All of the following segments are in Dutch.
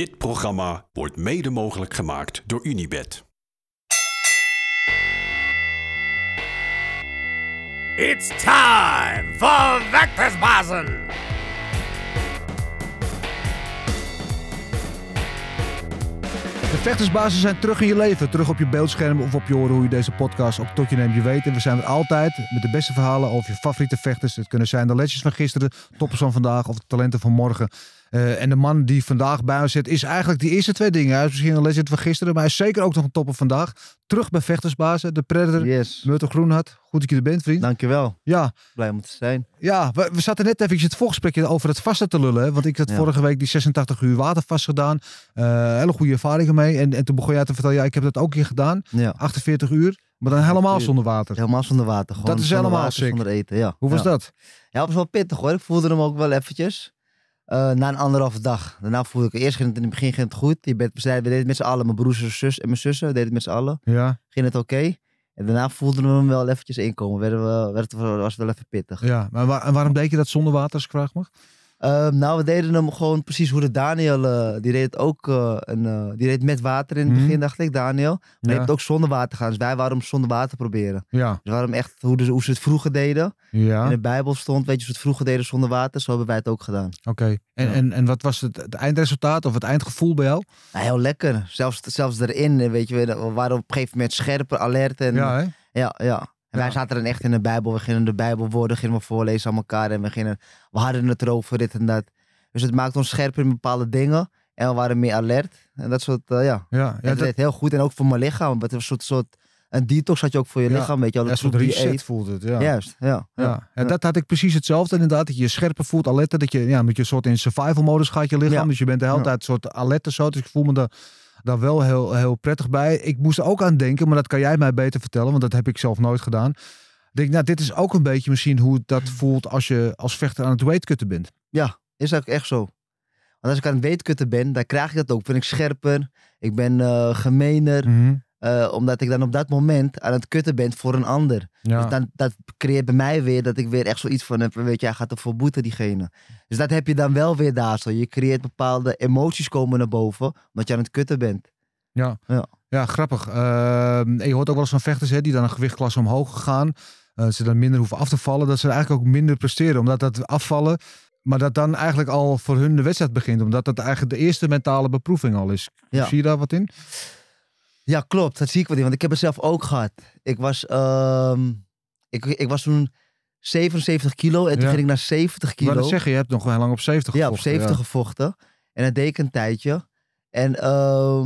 Dit programma wordt mede mogelijk gemaakt door Unibed. It's time for Vectorsbazen! De vechtersbazen zijn terug in je leven. Terug op je beeldscherm of op je oren hoe je deze podcast op tot je neemt. Je weet, we zijn er altijd met de beste verhalen over je favoriete vechters. Het kunnen zijn de legends van gisteren, toppers van vandaag of de talenten van morgen. Eh, en de man die vandaag bij ons zit, is eigenlijk die eerste twee dingen. Hij is misschien een legend van gisteren, maar hij is zeker ook nog een topper vandaag. Terug bij vechtersbazen, de Predator, yes. Murtel Groenhart. Goed dat je er bent, vriend. Dankjewel. Ja. Blij om te zijn. Ja, we, zaten net even het voorgesprekje over het vasten te lullen. Want ik had vorige week die 86 uur watervast gedaan. Eh, hele goede ervaringen mee. En, en toen begon jij te vertellen, ja, ik heb dat ook een keer gedaan. Ja. 48 uur. Maar dan helemaal zonder water. Helemaal zonder water. Gewoon dat is helemaal Zonder eten, ja. Hoe was dat? Ja, het was wel pittig hoor. Ik voelde hem ook wel eventjes. Eh, na een anderhalve dag. Daarna voelde ik eerst ging het in het begin ging het goed. Je bent, we deden het met z'n allen. Mijn broers zus en mijn zussen deden het met z'n allen. Ja. Ging het oké. En daarna voelden we hem wel eventjes inkomen. Werden we, werd, was het wel even pittig. Ja, maar en waarom deed je dat zonder water, vraag mag? Ehm, nou, we deden hem gewoon precies hoe de Daniel, eh, die reed ook eh, een, eh, die reed met water in het mhm. begin, dacht ik, Daniel. Maar ja. je ook zonder water gaan, dus wij waren hem zonder water proberen. Ja. Dus we echt hoe, de, dus, hoe, ze het vroeger deden. Ja. In de Bijbel stond, weet je, ze het vroeger deden zonder water, zo hebben wij het ook gedaan. Oké, en, en, en wat was het, het, eindresultaat of het eindgevoel bij jou? Nou, heel lekker, zelfs, zelfs erin, weet je, we waren op een gegeven moment scherper, alert. En, ja, ja, ja. En wij zaten dan echt in de Bijbel. We gingen de Bijbelwoorden gingen we voorlezen aan elkaar. En we, gingen, we hadden het erover, dit en dat. Dus het maakt ons scherp in bepaalde dingen. En we waren meer alert. En dat soort, uh, ja. ja, dat deed heel goed. En ook voor mijn lichaam. Het was een soort, soort een detox had je ook voor je lichaam. Weet je, al een soort reset eet. voelt het. Ja. Juist, ja, ja. En dat had ik precies hetzelfde inderdaad. Dat je je scherper voelt, alerter. Dat je, ja, met je soort in survival modus gaat je lichaam. Dus je bent de hele tijd een soort alerter zo. Dus ik voel me daar wel heel, heel prettig bij. Ik moest er ook aan denken, maar dat kan jij mij beter vertellen, want dat heb ik zelf nooit gedaan. Ik denk, nou, dit is ook een beetje misschien hoe dat voelt als je als vechter aan het weetkutten bent. Ja, is ook echt zo. Want als ik aan het weetkutten ben, dan krijg ik dat ook. Ben ik scherper, ik ben uh, gemener. Mhm. Eh, omdat ik dan op dat moment aan het kutten ben voor een ander. Dus dan, dat creëert bij mij weer dat ik weer echt zoiets van heb. Weet je, hij gaat ervoor boeten, diegene. Dus dat heb je dan wel weer daar zo. Je creëert bepaalde emoties komen naar boven, omdat je aan het kutten bent. Ja, ja. ja grappig. Uh, je hoort ook wel eens van vechters hè, die dan een gewichtklasse omhoog gaan. Eh, ze dan minder hoeven af te vallen. Dat ze eigenlijk ook minder presteren. Omdat dat afvallen maar dat dan eigenlijk al voor hun de wedstrijd begint. Omdat dat eigenlijk de eerste mentale beproeving al is. Zie je daar wat in? Ja, klopt. Dat zie ik wel in. Want ik heb het zelf ook gehad. Ik was, ehm, ik, ik was toen 77 kilo en toen ging ik naar 70 kilo. Maar dat zeg je, je hebt nog heel lang op 70 ja, gevochten. Ja, op 70 gevochten. En dat deed ik een tijdje. En ehm,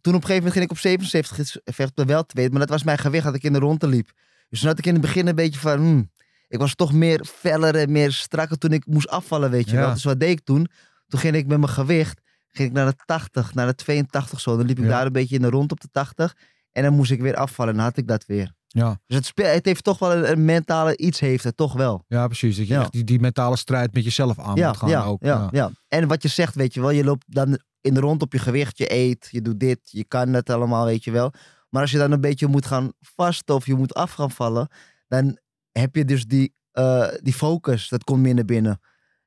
toen op een gegeven moment ging ik op 77 vechten, wel te weten. Maar dat was mijn gewicht dat ik in de ronde liep. Dus toen had ik in het begin een beetje van... Hmm, ik was toch meer feller en meer strakker toen ik moest afvallen, weet je wel. Dus wat deed ik toen? Toen ging ik met mijn gewicht ging ik naar de 80, naar de 82 zo. Dan liep ik daar een beetje in de rond op de 80. En dan moest ik weer afvallen. En dan had ik dat weer. Ja. Dus het, het heeft toch wel een, mentale iets, heeft het toch wel. Ja, precies. Dat je die, die, mentale strijd met jezelf aan moet gaan ook. Ja, ja. En wat je zegt, weet je wel, je loopt dan in de rond op je gewicht, je eet, je doet dit, je kan het allemaal, weet je wel. Maar als je dan een beetje moet gaan vasten of je moet af gaan vallen, dan heb je dus die, eh, die focus, dat komt minder binnen.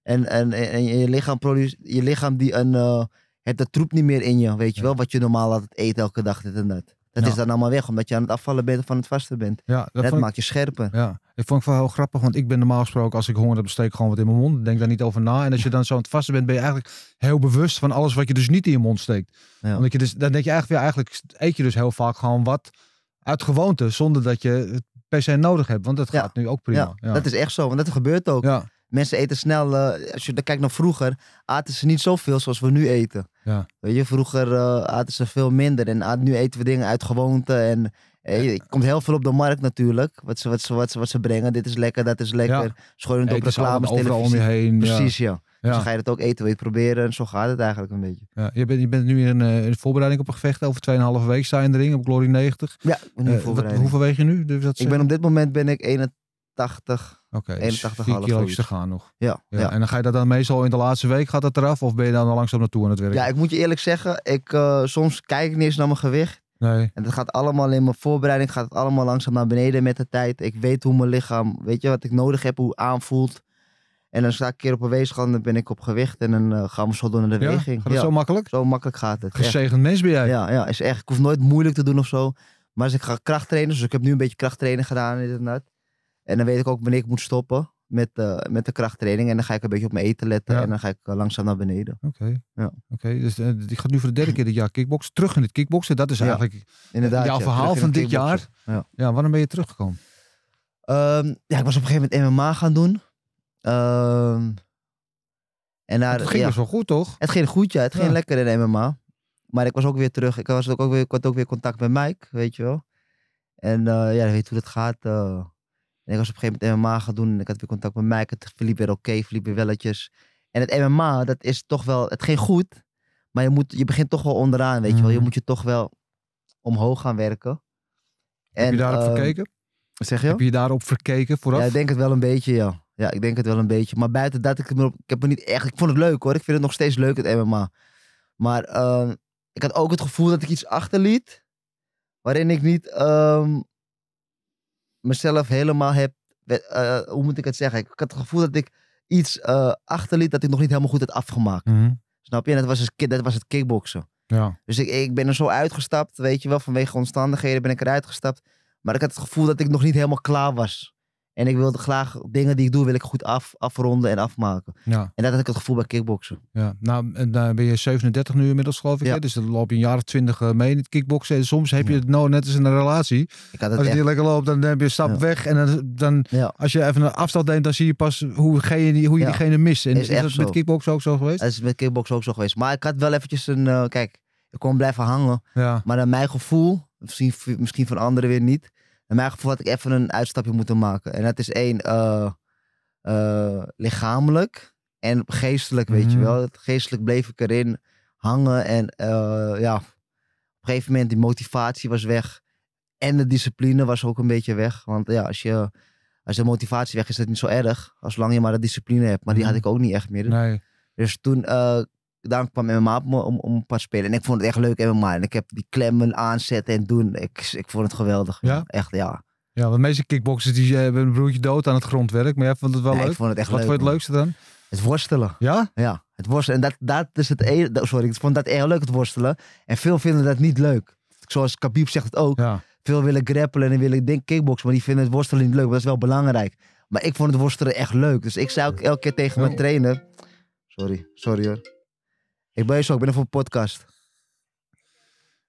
En, en, en je lichaam, produce, je lichaam die een, uh, het de troep niet meer in je, weet je wel. Wat je normaal altijd eet elke dag, dit en dat. Dat is dan allemaal weg, omdat je aan het afvallen bent van het vasten bent. Ja, dat, maakt je scherper. Ja, ik vond ik wel heel grappig, want ik ben normaal gesproken, als ik honger heb, steek gewoon wat in mijn mond. Denk daar niet over na. En als je dan zo aan het vasten bent, ben je eigenlijk heel bewust van alles wat je dus niet in je mond steekt. Ja. Omdat je dus, dan denk je eigenlijk, eigenlijk eet je dus heel vaak gewoon wat uit gewoonte, zonder dat je het per se nodig hebt. Want dat gaat nu ook prima. Ja, dat is echt zo, want dat gebeurt ook. Ja. Mensen eten snel, eh, als je kijkt naar vroeger, aten ze niet zoveel zoals we nu eten. Ja. Weet je, vroeger eh, aten ze veel minder en ah, nu eten we dingen uit gewoonte. En er eh, komt heel veel op de markt natuurlijk, wat ze, wat, ze, wat, ze, wat ze brengen. Dit is lekker, dat is lekker. Ja. Schoon op reclames, televisie. heen. Precies, ja. Dus ga je dat ook eten, wil je proberen. En zo gaat het eigenlijk een beetje. Ja, je, bent, je bent nu in, uh, in voorbereiding op een gevecht. Over 2,5 week sta je in de ring op Glory 90. Ja, voorbereiding. hoeveel weeg je nu? Dus ik ben op dit moment ben ik 81. Oké, dus okay, te gaan nog. Ja, En dan ga je dat dan meestal in de laatste week gaat dat eraf? Of ben je dan al langzaam naartoe aan het werk? Ja, ik moet je eerlijk zeggen, ik, eh, soms kijk ik niet eens naar mijn gewicht. Nee. En dat gaat allemaal in mijn voorbereiding, gaat het allemaal langzaam naar beneden met de tijd. Ik weet hoe mijn lichaam, weet je wat ik nodig heb, hoe het aanvoelt. En dan sta ik een keer op een weegschaal en dan ben ik op gewicht. En dan eh, gaan we zo door naar de beweging. weging. ja. zo makkelijk? Zo makkelijk gaat het. Gezegend mens ben jij. Ja, ja, is echt. Ik hoef nooit moeilijk te doen of zo. Maar als ik ga krachttrainen, dus ik heb nu een beetje krachttraining gedaan inderdaad. En dan weet ik ook wanneer ik moet stoppen met, eh, met de krachttraining. En dan ga ik een beetje op mijn eten letten. En dan ga ik eh, langzaam naar beneden. Oké. Ja. Oké. Dus eh, ik ga nu voor de derde keer dit jaar kickboksen. Terug in het kickboksen. Dat is eigenlijk Inderdaad, jouw verhaal van dit jaar. Ja. ja. Waarom ben je teruggekomen? Ehm, ja, ik was op een gegeven moment MMA gaan doen. Ehm, en daar, het ging dus zo goed, toch? Het ging goed, ja. Het ging lekker in MMA. Maar ik was ook weer terug. Ik, was ook weer, ik had ook weer contact met Mike, weet je wel. En ja, weet hoe dat gaat ik was op een gegeven moment MMA gaan doen. En ik had weer contact met Mike. Het verliep weer oké, verliep weer welletjes. En het MMA, dat is toch wel, het ging goed. Maar je, moet, je begint toch wel onderaan, weet je wel. Je mm. moet je toch wel omhoog gaan werken. Heb je daarop uh, verkeken? Zeg je? Heb je daarop verkeken vooraf? Ja, ik denk het wel een beetje, ja. Ja, ik denk het wel een beetje. Maar buiten dat, ik, ik heb me niet echt... Ik vond het leuk, hoor. Ik vind het nog steeds leuk, het MMA. Maar ehm, ik had ook het gevoel dat ik iets achterliet. Waarin ik niet... Ehm, mezelf helemaal heb. Eh, hoe moet ik het zeggen? Ik had het gevoel dat ik iets uh, achterliet dat ik nog niet helemaal goed had afgemaakt. Mhm. Snap je? En dat was, het, dus dat was het kickboksen. Ja. Dus ik, ik ben er zo uitgestapt, weet je wel. Vanwege omstandigheden ben ik eruit gestapt. Maar ik had het gevoel dat ik nog niet helemaal klaar was. En ik wilde graag dingen die ik doe, wil ik goed af, afronden en afmaken. Ja. En dat had ik het gevoel bij kickboksen. Ja, nou, en daar ben je 37 nu inmiddels, geloof ik. Ja. Dus dan loop je een jaar of twintig eh, mee in het kickboksen. En soms heb je het nou net als in een relatie. Ik had het als je echt... lekker loopt, dan heb je een stap weg. En dan, dan als je even een afstand neemt, dan zie je pas hoe, je, hoe je diegene mist. En is, is dat met kickboksen ook zo geweest? Dat is met kickboksen ook zo geweest. Maar ik had wel eventjes een, eh, kijk, ik kon blijven hangen. Maar naar mijn gevoel, misschien, misschien van anderen weer niet in mijn gevoel had ik even een uitstapje moeten maken. En dat is één, uh, lichamelijk en geestelijk, weet je mhm. wel. Geestelijk bleef ik erin hangen en eh, ja, op een gegeven moment die motivatie was weg. En de discipline was ook een beetje weg. Want ja, als, je, als de motivatie weg is, is het niet zo erg. Als lang je maar de discipline hebt. Maar die had mhm. ik ook niet echt meer. Nee. Dus toen daarom kwam MMA op om, om pas spelen. En ik vond het echt leuk MMA. En ik heb die klemmen aanzetten en doen. Ik, ik vond het geweldig. Ja? Echt, ja. Ja, want meeste kickboxers die eh, hebben een broertje dood aan het grondwerk. Maar jij vond het wel leuk? ik vond het echt Wat leuk. Wat vond je het leukste dan? Het worstelen. Ja? Ja, het worstelen. En dat, dat is het enige. Sorry, ik vond dat echt leuk, het worstelen. En veel vinden dat niet leuk. Zoals Khabib zegt het ook. Veel willen grappelen en willen denk kickboxen. Maar die vinden het worstelen niet leuk. Maar dat is wel belangrijk. Maar ik vond het worstelen echt leuk. Dus ik zei ook elke keer tegen mijn trainer... Sorry, sorry hoor. Ik ben zo, ik ben er voor een podcast.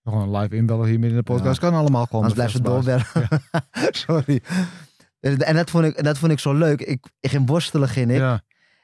Gewoon live inbellen hier midden in de podcast. Kan allemaal gewoon. Anders blijft ze doorbellen. Sorry. Dus, en dat vond ik, dat vond ik zo leuk. Ik, ik ging worstelen, ging ik.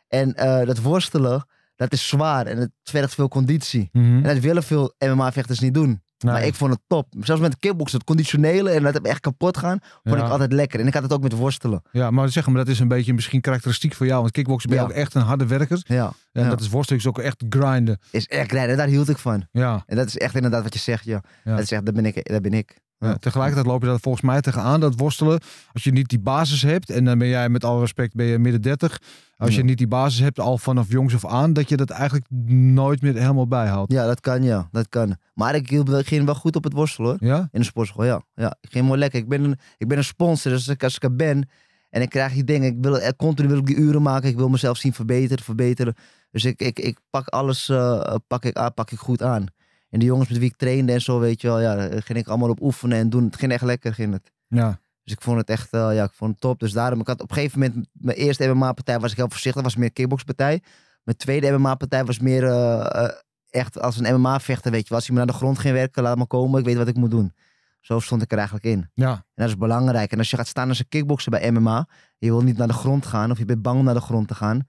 En eh, dat worstelen, dat is zwaar. En het vergt veel conditie. Mhm. En dat willen veel MMA-vechters niet doen. Maar ik vond het top. Zelfs met kickboxen, het conditionele en dat heb echt kapot gaan, vond ik altijd lekker. En ik had het ook met worstelen. Ja, maar zeg maar, dat is een beetje misschien karakteristiek voor jou. Want kickboxen ben je ook echt een harde werker. Ja. En dat is worstelen is ook echt grinden. Is echt grinden, daar hield ik van. Ja. En dat is echt inderdaad wat je zegt, ja. Dat, dat ben ik. Dat ben ik. Eh, tegelijkertijd loop je dat volgens mij tegenaan, dat worstelen. Als je niet die basis hebt, en dan ben jij met alle respect ben je midden 30. Als je niet die basis hebt al vanaf jongs af aan, dat je dat eigenlijk nooit meer helemaal bijhoudt. Ja, dat kan ja, dat kan. Maar ik ging wel goed op het worstelen hoor. Ja? In de sportschool, ja. ja. Ik ging wel lekker. Ik ben een, ik ben een sponsor, dus als ik, als ik er ben en ik krijg die dingen, ik wil continu wil ik die uren maken, ik wil mezelf zien verbeteren, verbeteren. Dus ik, ik, ik pak alles, eh, pak, ik, aan, pak ik goed aan. En de jongens met wie ik trainde en zo, weet je wel, ja, eh, ging ik allemaal op oefenen en doen. Het ging echt lekker, ging het. Ja. Dus ik vond het echt, eh, ja, ik vond het top. Dus daarom, ik had op een gegeven moment, mijn eerste MMA-partij was ik heel voorzichtig, was meer kickboxpartij. Mijn tweede MMA-partij was meer eh, echt als een MMA-vechter, weet je wel. Als je me naar de grond ging werken, laat me komen, ik weet wat ik moet doen. Zo stond ik er eigenlijk in. Ja. En dat is belangrijk. En als je gaat staan als een kickboxer bij MMA, je wil niet naar de grond gaan of je bent bang om naar de grond te gaan,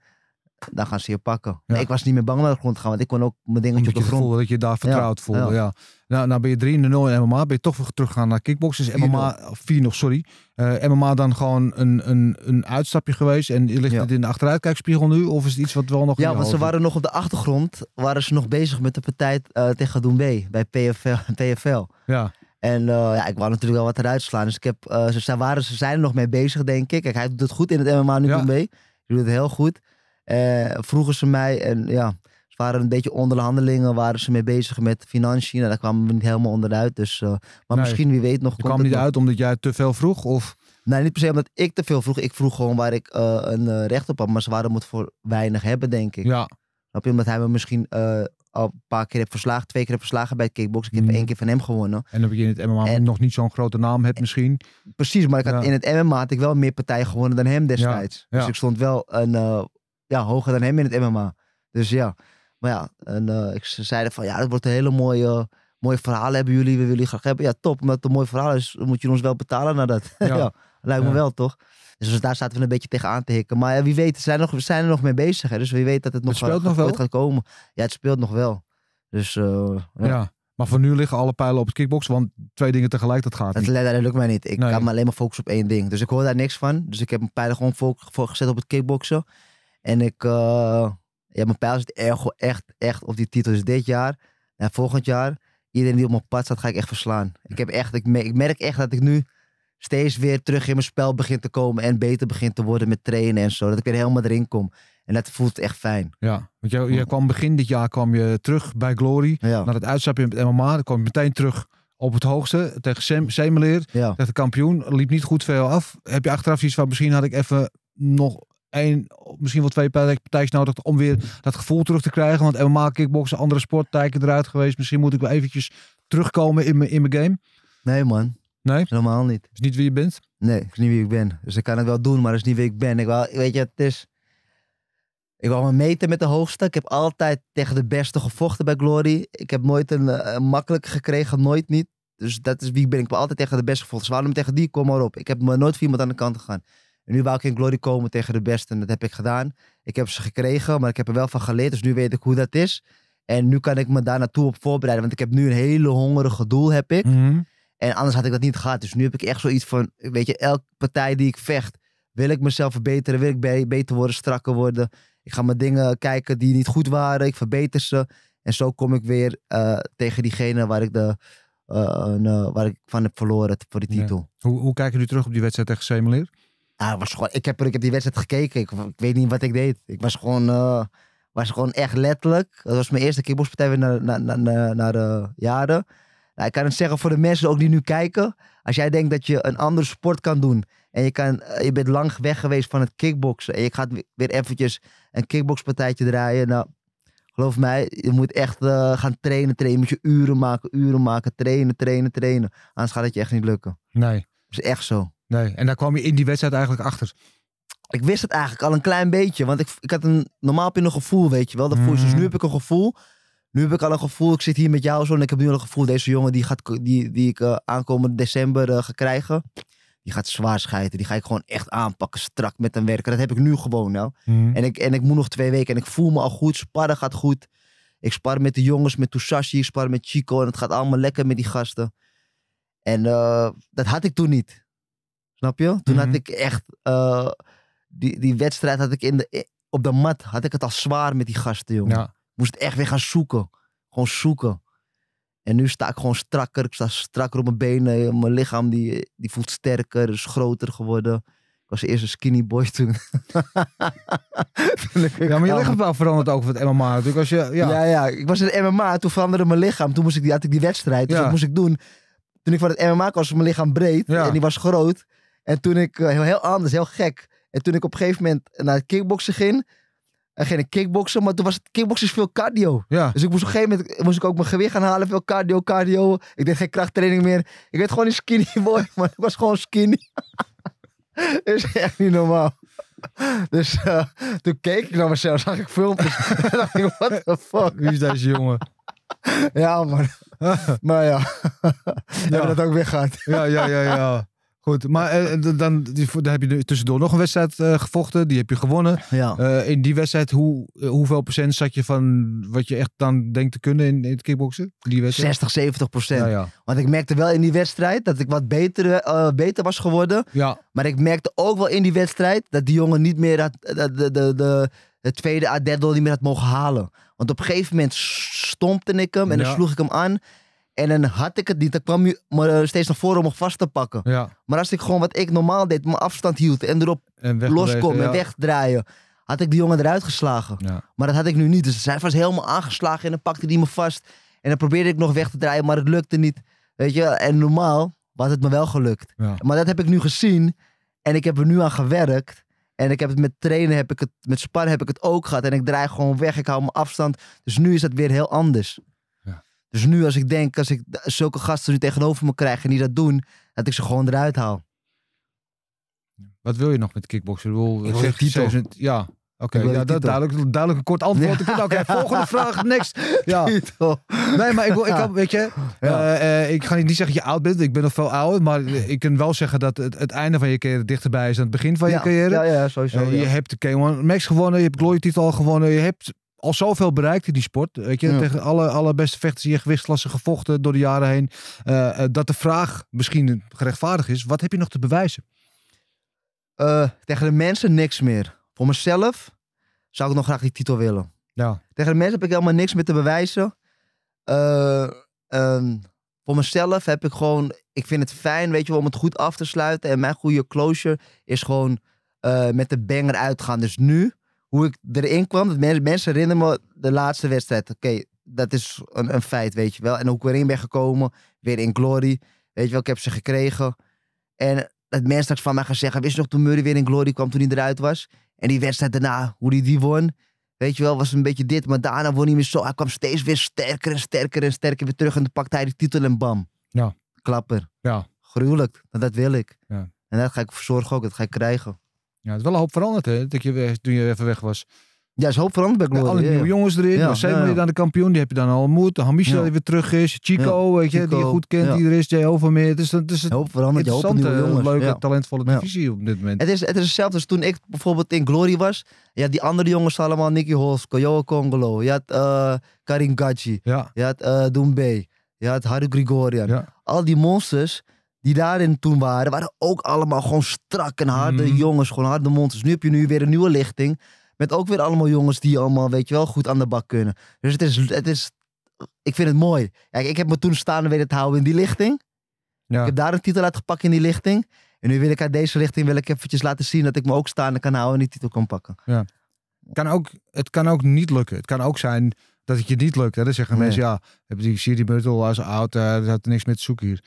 dan gaan ze je pakken. ik was niet meer bang naar de grond te gaan, want ik kon ook mijn dingetje op de grond. Voelde, dat je daar vertrouwd ja. voelde, ja. Nou, nou ben je 3 in de 0 in MMA, ben je toch weer teruggegaan naar kickboxen. Is MMA, 4 nog, sorry. Eh, MMA dan gewoon een, een, een uitstapje geweest en ligt het in de achteruitkijkspiegel nu? Of is het iets wat wel nog... Ja, want ze waren nog op de achtergrond, waren ze nog bezig met de partij eh, tegen Doen B bij PFL. PFL. Ja. En eh, ja, ik wou natuurlijk wel wat eruit slaan. Dus ik heb, ze, waren, ze zijn er nog mee bezig, denk ik. Kijk, hij doet het goed in het MMA nu, Doen Hij doet het heel goed. Eh, vroegen ze mij, en ja, ze waren een beetje onderhandelingen, waren ze mee bezig met financiën. Nou, daar kwamen we niet helemaal onderuit. Dus, eh, maar misschien, wie weet nog... Je kwam niet uit omdat jij te veel vroeg? Of... Nee, niet per se omdat ik te veel vroeg. Ik vroeg gewoon waar ik eh, een uh, recht op had. Maar ze waren het voor weinig hebben, denk ik. Ja. Snap je? Omdat hij me misschien al een paar keer heeft verslagen. Twee keer heeft verslagen bij het kickbox. Ik heb mhm. één keer van hem gewonnen. En dan heb je in het MMA nog niet zo'n grote naam hebt misschien. Precies, maar ik had, in het MMA had ik wel meer partijen gewonnen dan hem destijds. Ja. Dus ik stond wel een ja, hoger dan hem in het MMA. Dus ja, maar ja, en uh, ik zeiden van ja, dat wordt een hele mooie, mooie verhaal hebben jullie, we willen jullie graag hebben. Ja, top, omdat het een mooi verhaal is, moet je ons wel betalen naar dat. Ja. lijkt me wel, toch? Dus daar zaten we een beetje tegenaan te hikken. Maar ja, wie weet, we zijn, nog, we zijn er nog mee bezig. Hè? Dus wie weet dat het nog, het gaat, nog wel. gaat komen. Ja, het speelt nog wel. Dus eh, ja. Maar voor nu liggen alle pijlen op het kickboksen. want twee dingen tegelijk, dat gaat niet. Dat, lukt mij niet. Ik ga kan me alleen maar focussen op één ding. Dus ik hoor daar niks van. Dus ik heb mijn pijlen gewoon voor, voor gezet op het kickboksen. En ik, uh, ja, mijn pijl zit echt, echt, echt op die titel. Dus dit jaar en volgend jaar, iedereen die op mijn pad staat, ga ik echt verslaan. Ik, heb echt, ik, me, ik merk echt dat ik nu steeds weer terug in mijn spel begint te komen en beter begint te worden met trainen en zo. Dat ik weer helemaal erin kom. En dat voelt echt fijn. Ja, want jij, kwam begin dit jaar kwam je terug bij Glory. Ja. Naar het uitstapje met het MMA. Dan kwam je meteen terug op het hoogste tegen Sem Semeleer. Ja. de kampioen. Liep niet goed veel af. Heb je achteraf iets van misschien had ik even nog misschien wel twee partij nodig om weer dat gevoel terug te krijgen. Want MMA, kickboksen, andere sporttijken eruit geweest. Misschien moet ik wel eventjes terugkomen in mijn, game. Nee man, nee? helemaal niet. Is niet wie je bent? Nee, is niet wie ik ben. Dus ik kan het wel doen, maar is niet wie ik ben. Ik wel, weet je, het is... Ik wou me meten met de hoogste. Ik heb altijd tegen de beste gevochten bij Glory. Ik heb nooit een, eh, makkelijk gekregen, nooit niet. Dus dat is wie ik ben. Ik ben altijd tegen de beste gevochten. Dus waarom tegen die? Kom maar op. Ik heb me nooit voor iemand aan de kant gegaan. En nu wou ik in glory komen tegen de beste en dat heb ik gedaan. Ik heb ze gekregen, maar ik heb er wel van geleerd, dus nu weet ik hoe dat is. En nu kan ik me daar naartoe op voorbereiden, want ik heb nu een hele hongerige doel, heb ik. Mhm. En anders had ik dat niet gehad. Dus nu heb ik echt zoiets van, weet je, elke partij die ik vecht, wil ik mezelf verbeteren, wil ik beter worden, strakker worden. Ik ga mijn dingen kijken die niet goed waren, ik verbeter ze. En zo kom ik weer eh, tegen diegene waar ik, de, eh, eh, waar ik van heb verloren voor die titel. Hoe, hoe kijk je nu terug op die wedstrijd tegen Semeleer? Ah, was gewoon, ik, heb, ik heb die wedstrijd gekeken. Ik, weet niet wat ik deed. Ik was gewoon, eh, was gewoon echt letterlijk. Dat was mijn eerste kickboxpartij weer naar na, na, na, na, de jaren. Nou, ik kan het zeggen voor de mensen ook die nu kijken. Als jij denkt dat je een andere sport kan doen. En je, kan, eh, je bent lang weg geweest van het kickboksen. En je gaat weer eventjes een kickboxpartijtje draaien. Nou, geloof mij, je moet echt eh, gaan trainen, trainen. Moet je uren maken, uren maken. Trainen, trainen, trainen. Anders gaat het je echt niet lukken. Nee. Dat is echt zo. Nee, en daar kwam je in die wedstrijd eigenlijk achter. Ik wist het eigenlijk al een klein beetje. Want ik, ik had een, normaal heb een gevoel, weet je wel. Dat voel je, dus mhm. nu heb ik een gevoel. Nu heb ik al een gevoel, ik zit hier met jou zo. En ik heb nu al een gevoel, deze jongen die, gaat, die, die ik eh, aankomende december uh, ga krijgen. Die gaat zwaar schijten. Die ga ik gewoon echt aanpakken. Strak met hem werken. Dat heb ik nu gewoon nou. Mhm. En, ik, en ik moet nog twee weken. En ik voel me al goed. Sparren gaat goed. Ik spar met de jongens, met Toussashi. Ik spar met Chico. En het gaat allemaal lekker met die gasten. En eh, dat had ik toen niet. Snap je? Toen had mhm. ik echt. Eh, die, die wedstrijd had ik in de, op de mat. Had ik het al zwaar met die gasten, jongen. Moest echt weer gaan zoeken. Gewoon zoeken. En nu sta ik gewoon strakker. Ik sta strakker op mijn benen. Eh, mijn lichaam die, die voelt sterker. Is groter geworden. Ik was eerst een skinny boy toen. ja, maar je lichaam wel veranderd ook van het MMA natuurlijk. Als je, ja. ja. ja, ik was in MMA. Toen veranderde mijn lichaam. Toen moest ik die, had ik die wedstrijd. Dus ja. moest ik doen. Toen ik van het MMA kwam, was mijn lichaam breed. En die was groot. En toen ik, eh, heel, heel anders, heel gek. En toen ik op een gegeven moment naar het kickboksen ging, en eh, ik kickboksen, maar toen was het kickboksen veel cardio. Ja. Dus ik moest op een gegeven moment moest ik ook mijn gewicht gaan halen. Veel cardio, cardio. Ik deed geen krachttraining meer. Ik werd gewoon een skinny boy, maar ik was gewoon skinny. Dat is echt niet normaal. Dus eh, toen keek ik naar mezelf, zag ik filmpjes. en dacht ik, what the fuck? Wie is deze jongen? ja, man. maar ja. Hebben dat ook weer gehad? ja, ja, ja, ja. Goed, maar eh, eh, dan, heb je tussendoor nog een wedstrijd eh, gevochten. Die heb je gewonnen. in die wedstrijd, hoe, hoeveel procent zat je van wat je echt dan denkt te kunnen in, in het kickboksen? 60, 70 procent. Want ik merkte wel in die wedstrijd dat ik wat beter, beter was geworden. Ja. Maar ik merkte ook wel in die wedstrijd dat die jongen niet meer had, de, de, de, de tweede a niet meer had mogen halen. Want op een gegeven moment stompte ik hem en dan sloeg ik hem aan. En dan had ik het niet. Dan kwam je me eh, steeds naar voren om me vast te pakken. Maar als ik gewoon wat ik normaal deed, mijn afstand hield en erop en loskom en wegdraaien, had ik die jongen eruit geslagen. Maar dat had ik nu niet. Dus hij was helemaal aangeslagen en dan pakte hij me vast. En dan probeerde ik nog weg te draaien, maar het lukte niet. Weet je, en normaal was het me wel gelukt. Maar dat heb ik nu gezien en ik heb er nu aan gewerkt. En ik heb het met trainen, heb ik het, met sparren heb ik het ook gehad. En ik draai gewoon weg, ik hou mijn afstand. Dus nu is dat weer heel anders. Dus nu als ik denk, als ik zulke gasten nu tegenover me krijg en die dat doen, dat ik ze gewoon eruit haal. Wat wil je nog met kickboksen? Ik wil, ik titel. ja, Oké, ja, dat duidelijk, duidelijk een kort antwoord. Oké, volgende vraag, next. Ja. Nee, maar ik, wil, ik kan, weet je, eh, eh, ik ga niet zeggen dat je oud bent, ik ben nog veel ouder, maar ik kan wel zeggen dat het, einde van je carrière dichterbij is dan het begin van je carrière. Ja, ja, sowieso. Eh, je hebt de K1 Max gewonnen, je hebt Glory titel gewonnen, je hebt al zoveel bereikt die sport. Eh, weet je, tegen alle, alle beste vechters die je gewichtslassen gevochten door de jaren heen. Eh, eh, dat de vraag misschien gerechtvaardigd is. Wat heb je nog te bewijzen? tegen de mensen niks meer. Voor mezelf zou ik nog graag die titel willen. Ja. Tegen de mensen heb ik helemaal niks meer te bewijzen. Ehm, voor mezelf heb ik gewoon... Ik vind het fijn, weet je om het goed af te sluiten. En mijn goede closure is gewoon met de banger uitgaan. Dus nu hoe ik erin kwam. Dat mensen, mensen herinneren me de laatste wedstrijd. Oké, dat is een, een feit, weet je wel. En hoe ik erin ben gekomen, weer in glory. Weet je wel, ik heb ze gekregen. En dat mensen straks van mij gaan zeggen, wist je nog toen Murray weer in glory kwam toen hij eruit was? En die wedstrijd daarna, hoe hij die won. Weet je wel, was een beetje dit. Maar daarna won hij weer zo. Hij kwam steeds weer sterker en sterker en sterker weer terug. En dan pakte hij de titel en bam. Ja. Klapper. Ja. Gruwelijk. dat wil ik. Ja. En dat ga ik verzorgen ook. Dat ga ik krijgen. Ja, het is wel een hoop veranderd, hè? Dat je, toen je even weg was. Ja, is hoop veranderd bij Alle nieuwe jongens erin. Ja, zijn dan de kampioen. Die heb je dan al ontmoet. Hamisha die weer terug is. Chico, weet je, die je goed kent. Die er is. J. Overmeer. Het is, het is een hoop veranderd. interessante, leuke, talentvolle divisie op dit moment. Het is, het is hetzelfde als toen ik bijvoorbeeld in Glory was. Ja, die andere jongens allemaal. Nicky Hols, Koyo Kongolo. Je had eh, Karim Gachi. Je had eh, Doembe. Je had Haru Grigorian. Al die monsters die daarin toen waren, waren ook allemaal gewoon strak en harde mm. jongens. Gewoon harde monsters. Nu heb je nu weer een nieuwe lichting. Met ook weer allemaal jongens die allemaal, weet je wel, goed aan de bak kunnen. Dus het is, het is ik vind het mooi. ik heb me toen staande weten te houden in die lichting. Ja. Ik heb daar een titel uitgepakt in die lichting. En nu wil ik uit deze lichting wil ik eventjes laten zien dat ik me ook staande kan houden en die titel kan pakken. Ja. Kan ook, het kan ook niet lukken. Het kan ook zijn dat het je niet lukt. dat is zeggen mensen, ja, heb je die Siri Myrtle als oud, uh, eh, dat had niks met zoek hier.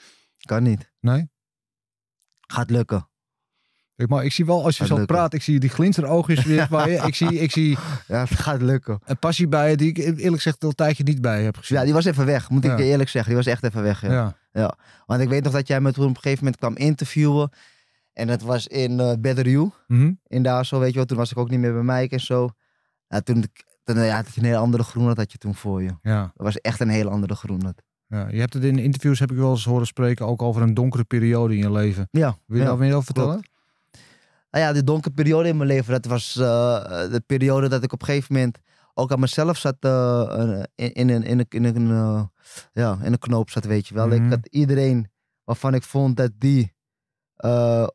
Kan niet. Nee? Gaat lukken. maar ik zie wel, als je zo praat, ik zie die glinsteroogjes weer. waar je, ik, zie, ik zie... Ja, gaat lukken. Een passie bij je, die ik e- eerlijk gezegd al een tijdje niet bij heb gezien. Ja, die was even weg, moet ik je eerlijk zeggen. Die was echt even weg, ja. ja. Want ik weet nog dat jij me toen op een gegeven moment kwam interviewen. En dat was in uh, eh, Better You. Mm In daar zo, weet je wel. Toen was ik ook niet meer bij Mike en zo. Ja, toen, ja, had je een hele andere groen had je toen voor je. Ja. Dat was echt een hele andere dat. Ja, je hebt het in interviews, heb ik wel eens horen spreken, ook over een donkere periode in je leven. Ja. Wil je daar meer over vertellen? Nou ja, die donkere periode in mijn leven, dat was eh, de periode dat ik op een gegeven moment ook aan mezelf zat, eh, in, in, eh, ja, in een knoop zat, weet je wel. Mm Ik mhm. had iedereen waarvan ik vond dat die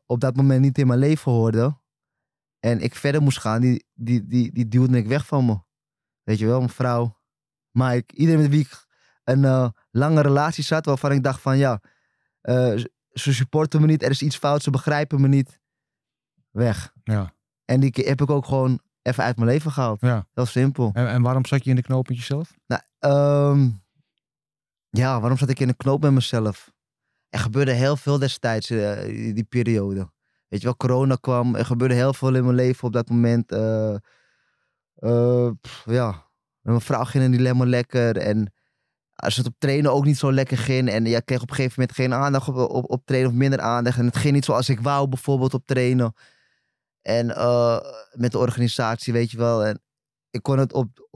op dat moment niet in mijn leven hoorde. En ik verder moest gaan, die, die, die, die duwde ik weg van me. Weet je wel, mijn vrouw, Mike, iedereen met wie ik een lange relatie zat waarvan ik dacht van ja, eh, ze supporten me niet, er is iets fout, ze begrijpen me niet. Weg. Ja. En die heb ik ook gewoon even uit mijn leven gehaald. Ja. Heel simpel. En, en waarom zat je in de knoop met jezelf? Nou, um, ja, waarom zat ik in de knoop met mezelf? Er gebeurde heel veel destijds, uh, die periode. Weet je wel, corona kwam, er gebeurde heel veel in mijn leven op dat moment. Eh, ja, mijn vrouw ging een dilemma lekker en als het op trainen ook niet zo lekker ging. En ja, kreeg op een gegeven moment geen aandacht op, op, op trainen of minder aandacht. En het ging niet zoals ik wou bijvoorbeeld op trainen. En eh, met de organisatie, weet je wel. En ik kon het op,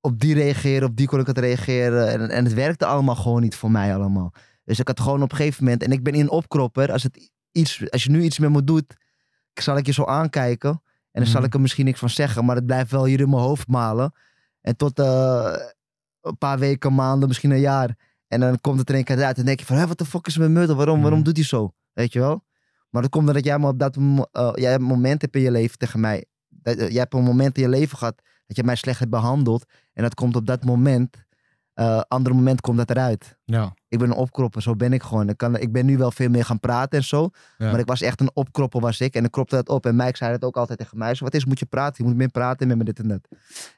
op, die reageren, op die kon ik het reageren. En, en het werkte allemaal gewoon niet voor mij allemaal. Dus ik had gewoon op een gegeven moment... En ik ben in een opkropper. Als, het iets, als je nu iets met me doet, zal ik je zo aankijken. En dan zal mhm. ik er misschien niks van zeggen. Maar het blijft wel hier in mijn hoofd malen. En tot... Eh, een paar weken, maanden, misschien een jaar. En dan komt het er een keer uit. En dan denk je van, wat de fuck is mijn met Waarom, waarom mm. doet hij zo? Weet je wel? Maar dat komt omdat jij maar op dat uh, jij moment hebt in je leven tegen mij. Dat, eh, jij hebt een moment in je leven gehad dat je mij slecht hebt behandeld. En dat komt op dat moment. Uh, eh, ander moment komt dat eruit. Ja. Ik ben een opkropper, zo ben ik gewoon. Ik, kan, ik ben nu wel veel meer gaan praten en zo. Maar ik was echt een opkropper, was ik. En ik kropte dat op. En Mike zei dat ook altijd tegen mij. Zo, wat is, moet je praten? Je moet meer praten met me dit en dat.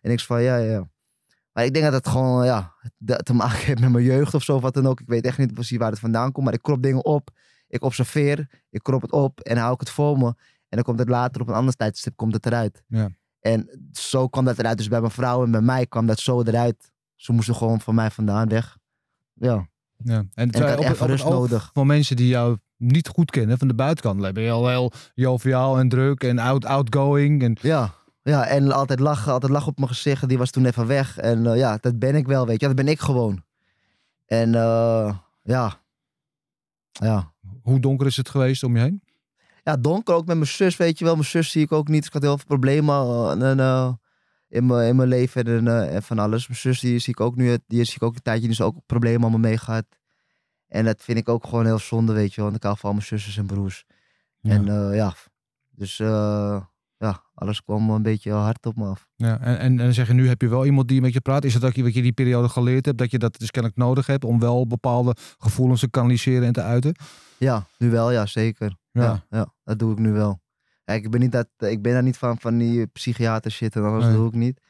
En ik zei van, ja, ja. Maar ik denk dat het gewoon ja, te maken heeft met mijn jeugd of zo, wat dan ook. Ik weet echt niet precies waar het vandaan komt. Maar ik krop dingen op. Ik observeer. Ik krop het op en hou ik het voor me. En dan komt het later op een ander tijdstip komt het eruit. Ja. En zo kwam dat eruit. Dus bij mijn vrouw en bij mij kwam dat zo eruit. Ze moesten gewoon van mij vandaan weg. Ja. ja. En, en ik had echt rust nodig. Voor mensen die jou niet goed kennen van de buitenkant. Dan ben je al heel joviaal en druk en out, outgoing. En... Ja. Ja, en altijd lachen, altijd lachen op mijn gezicht. Die was toen even weg. En eh, ja, dat ben ik wel, weet je. Dat ben ik gewoon. En eh, ja. ja. Hoe donker is het geweest om je heen? Ja, donker ook met mijn zus, weet je wel. Mijn zus zie ik ook niet. Dus ik had heel veel problemen eh, en, in, mijn, in mijn leven en, van alles. Mijn zus die zie ik ook nu, die zie ik ook een tijdje. Dus ook problemen allemaal meegaat. En dat vind ik ook gewoon heel zonde, weet je wel. Want ik hou van mijn zusjes en broers. En ja, dus ja, alles kwam een beetje hard op me af. Ja, en, en, en zeg je nu heb je wel iemand die met je praat. Is dat ook wat je die periode geleerd hebt? Dat je dat dus kennelijk nodig hebt om wel bepaalde gevoelens te kanaliseren en te uiten? Ja, nu wel, ja, zeker. Ja, ja, dat doe ik nu wel. Kijk, ik ben, niet dat, ik ben daar niet van, van die psychiater shit en alles nee. doe ik niet.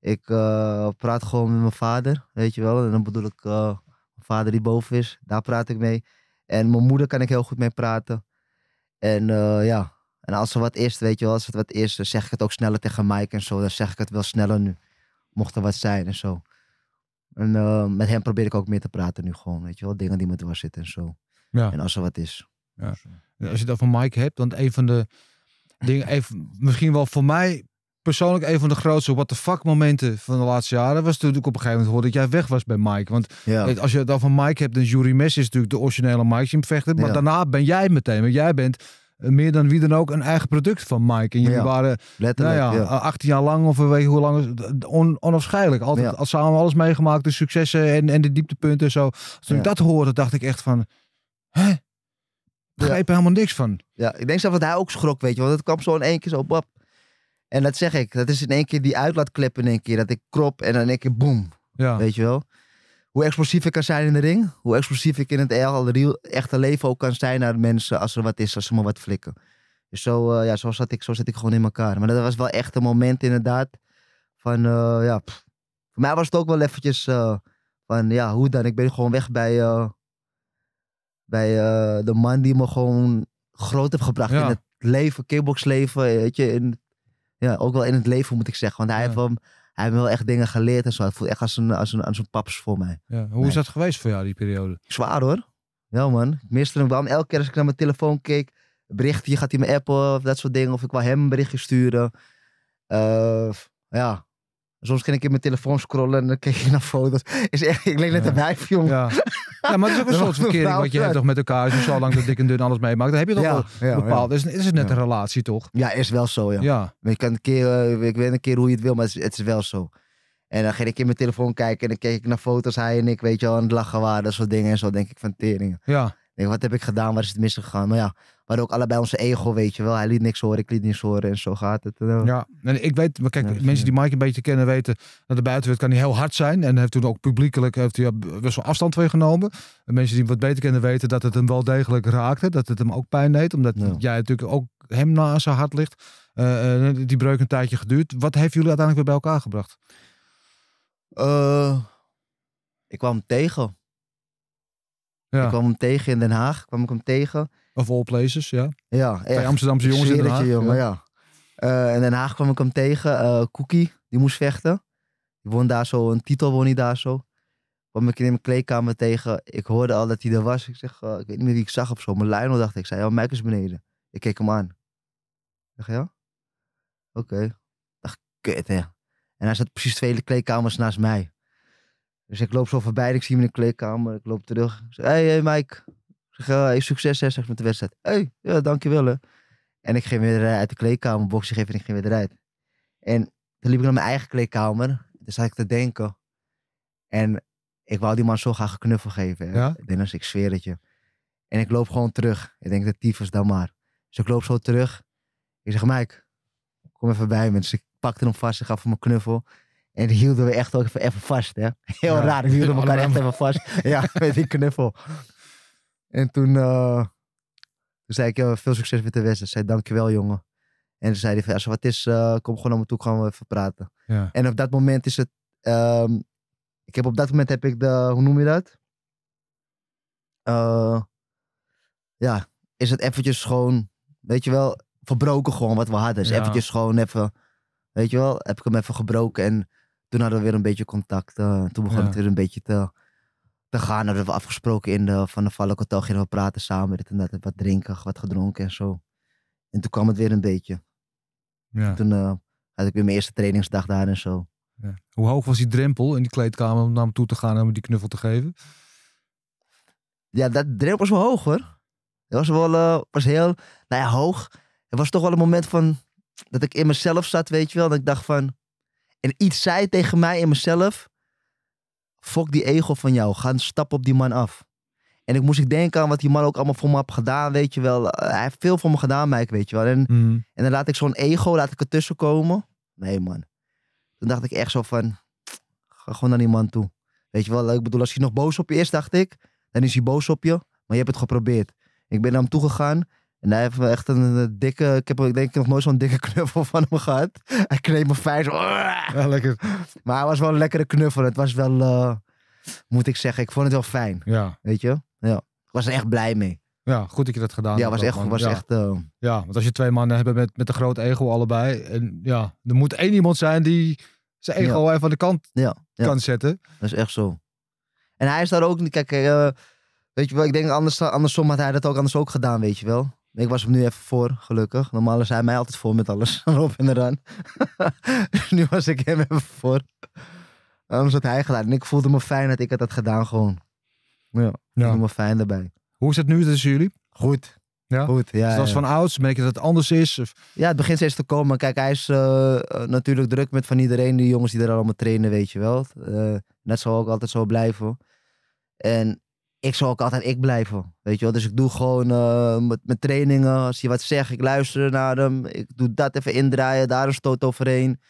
Ik eh, praat gewoon met mijn vader, weet je wel. En dan bedoel ik eh, mijn vader die boven is, daar praat ik mee. En mijn moeder kan ik heel goed mee praten. En eh, ja, en als er wat is, weet je wel, als het wat is, dan zeg ik het ook sneller tegen Mike en zo. Dan zeg ik het wel sneller nu. Mocht er wat zijn en zo. En eh, met hem probeer ik ook meer te praten nu gewoon, weet je wel. Dingen die me dwars zitten en zo. Ja. En als er wat is. Ja. als je dat van Mike hebt, want een van de dingen, even, misschien wel voor mij persoonlijk een van de grootste what the fuck momenten van de laatste jaren was toen ik op een gegeven moment hoorde dat jij weg was bij Mike. Want als je het dan van Mike hebt, dan Jury Messi is natuurlijk de originele Mike zien Maar daarna ben jij meteen, want jij bent eh, meer dan wie dan ook een eigen product van Mike. En jullie waren nou ja, 18 jaar lang of weet je hoe lang, onafscheidelijk. Altijd samen alles meegemaakt, de successen en, en de dieptepunten en zo. Toen ik dat hoorde, dacht ik echt van, hè? Begrijp er helemaal niks van. Ja, ik denk zelf dat hij ook schrok, weet je. Want het kwam zo in één keer zo, bap En dat zeg ik, dat is in één keer die uitlaatklep in één keer. Dat ik krop en dan in één keer boem. Ja. Weet je wel? hoe explosief ik kan zijn in de ring. Hoe explosief ik in het real, echte leven ook kan zijn naar mensen als er wat is, als ze me wat flikken. Dus zo, uh, ja, zo, zat ik, zo zat ik gewoon in elkaar. Maar dat was wel echt een moment inderdaad van, eh, ja, voor mij was het ook wel eventjes eh, van, ja, hoe dan? Ik ben gewoon weg bij, bij de man die me gewoon groot heeft gebracht in het leven, kickboxleven, weet je. In, ja, ook wel in het leven moet ik zeggen, want hij heeft wel hij heeft wel echt dingen geleerd en zo. Het voelt echt als een, als een, als een paps voor mij. Ja, hoe is dat geweest voor jou, die periode? Zwaar hoor. Ja man, ik miste hem wel. Elke keer als ik naar mijn telefoon keek, berichtje gaat hij me appen of dat soort dingen. Of ik wou hem een berichtje sturen. Uh, ja, Soms ging ik in mijn telefoon scrollen en dan keek je naar foto's. Is echt, ik leek net een wijf, jongen. Ja. maar het is ook een soort verkering wat je hebt toch met elkaar. zo lang dat dik en dun alles meemaakt, dan heb je toch wel ja, bepaald. Is, is het net een relatie, toch? Ja, is wel zo, ja. ja. Ik, kan een keer, eh, ik weet een keer hoe je het wil, maar het is, wel zo. En dan ging ik in mijn telefoon kijken en dan keek ik naar foto's, hij en ik, weet je wel, aan het lachen waren, dat soort dingen en zo, denk ik van teringen. Ja wat heb ik gedaan? Waar is het misgegaan? Maar ja, we ook allebei onze ego, weet je wel. Hij liet niks horen, ik liet niks horen en zo gaat het. Eh. Ja, en ik weet, maar kijk, mensen die Mike een beetje kennen weten, dat de buitenwereld kan hij heel hard zijn. En heeft toen ook publiekelijk heeft hij eh, best wel afstand van genomen. mensen die hem wat beter kennen weten dat het hem wel degelijk raakte. Dat het hem ook pijn deed, omdat jij natuurlijk ook hem na zijn hart ligt. Eh, die breuk een tijdje geduurd. Wat heeft jullie uiteindelijk weer bij elkaar gebracht? ik kwam tegen. Ik kwam hem tegen in Den Haag, kwam ik hem tegen. Of all places, ja. Ja, echt. Bij Amsterdamse jongens in Den Haag. ja. Eh, in Den Haag kwam ik hem tegen. Uh, Cookie, die moest vechten. Die won daar zo, een titel won hij daar zo. Kwam ik in mijn kleedkamer tegen. Ik hoorde al dat hij er was. Ik zeg, oh, ik weet niet meer wie ik zag of zo. mijn Lionel dacht ik, zei, ja, Mike is beneden. Ik keek hem aan. Ik zeg, ja? Oké. Okay. Dacht, kut En hij zat precies twee kleedkamers naast mij. Dus ik loop zo voorbij, ik zie hem in de kleedkamer, ik loop terug. zeg, hey, hey Mike, ik zeg, hey, succes zeg, met de wedstrijd. hey, ja, dankjewel hè. En ik ging weer eh, uit de kleedkamer, boxje geven en ik ging weer eruit. En toen liep ik naar mijn eigen kleedkamer, toen zat ik te denken. En ik wou die man zo graag een knuffel geven. ik Ja? Dennis, nou, ik zweer het je. En ik loop gewoon terug. Ik denk, de tyfus dan maar. Dus ik loop zo terug. Ik zeg, Mike, kom even bij me. Dus ik pakte hem vast, en gaf hem een knuffel. En die hielden we echt ook even, even vast. Hè? Heel raar, die hielden elkaar echt even vast. ja, met die knuffel. En toen, eh, toen zei ik, ja, veel succes met de wedstrijd. Zei, dankjewel jongen. En ze zei hij, als wat is, eh, kom gewoon naar me toe, gaan we even praten. Ja. En op dat moment is het, ehm, ik heb op dat moment heb ik de, hoe noem je dat? Eh, ja, is het eventjes gewoon, weet je wel, verbroken gewoon wat we hadden. Dus eventjes gewoon even, weet je wel, heb ik hem even gebroken en toen hadden we weer een beetje contact. Eh, toen begon het weer een beetje te, te gaan. Hadden we afgesproken in de, van de Valk Hotel. Gingen we praten samen. Dit en dat. Wat drinken, wat gedronken en zo. En toen kwam het weer een beetje. Ja. Toen eh, had ik weer mijn eerste trainingsdag daar en zo. Ja. Hoe hoog was die drempel in die kleedkamer om naar hem toe te gaan om hem die knuffel te geven? Ja, dat drempel was wel hoog hoor. Het was wel eh, was heel, nou ja, hoog. Het was toch wel een moment van dat ik in mezelf zat, weet je wel. Dat ik dacht van, en iets zei tegen mij en mezelf. Fok die ego van jou. Ga een stap op die man af. En ik moest ik denken aan wat die man ook allemaal voor me had gedaan, weet je wel. Eh, hij heeft veel voor me gedaan, Mike, weet je wel. En, mhm. en dan laat ik zo'n ego, laat ik ertussen komen. Nee, man. Toen dacht ik echt zo van, ga gewoon naar die man toe. Weet je wel, ik bedoel, als hij nog boos op je is, dacht ik, dan is hij boos op je. Maar je hebt het geprobeerd. Ik ben naar hem toegegaan. En hij heeft echt een, eh, dikke. Ik heb denk ik nog nooit zo'n dikke knuffel van hem gehad. Hij kneep me fijn. Ja, lekker. Maar hij was wel een lekkere knuffel. Het was wel, eh, moet ik zeggen, ik vond het wel fijn. Ja. Weet je? Ja. Ik was echt blij mee. Ja, goed dat je dat gedaan ja, hebt. Was echt, was ja. echt. Eh, ja, want als je twee mannen hebt met, met een groot ego allebei. En ja, er moet één iemand zijn die zijn ego even aan de kant kan zetten. Dat is echt zo. En hij is daar ook niet. Kijk, weet je wel, ik denk anders, andersom had hij dat ook anders ook gedaan, weet je wel. Ik was hem nu even voor, gelukkig. Normaal is hij mij altijd voor met alles. Rob en eraan. dus nu was ik hem even voor. Anders had hij gedaan. En ik voelde me fijn dat ik had gedaan gewoon. Ja, ik me fijn daarbij. Hoe is het nu tussen jullie? Goed. Ja? Goed, dus ja. van ouds? Merk je dat het anders is? Of? Ja, het begint steeds te komen. Kijk, hij is eh, eh, natuurlijk druk met van iedereen. Die jongens die er allemaal trainen, weet je wel. Eh, net zal ook altijd zo blijven. En ik zal ook altijd ik blijven. Weet je wel? Dus ik doe gewoon uh, met mijn trainingen. Als je wat zegt, ik luister naar hem. Ik doe dat even indraaien, daar een stoot overheen.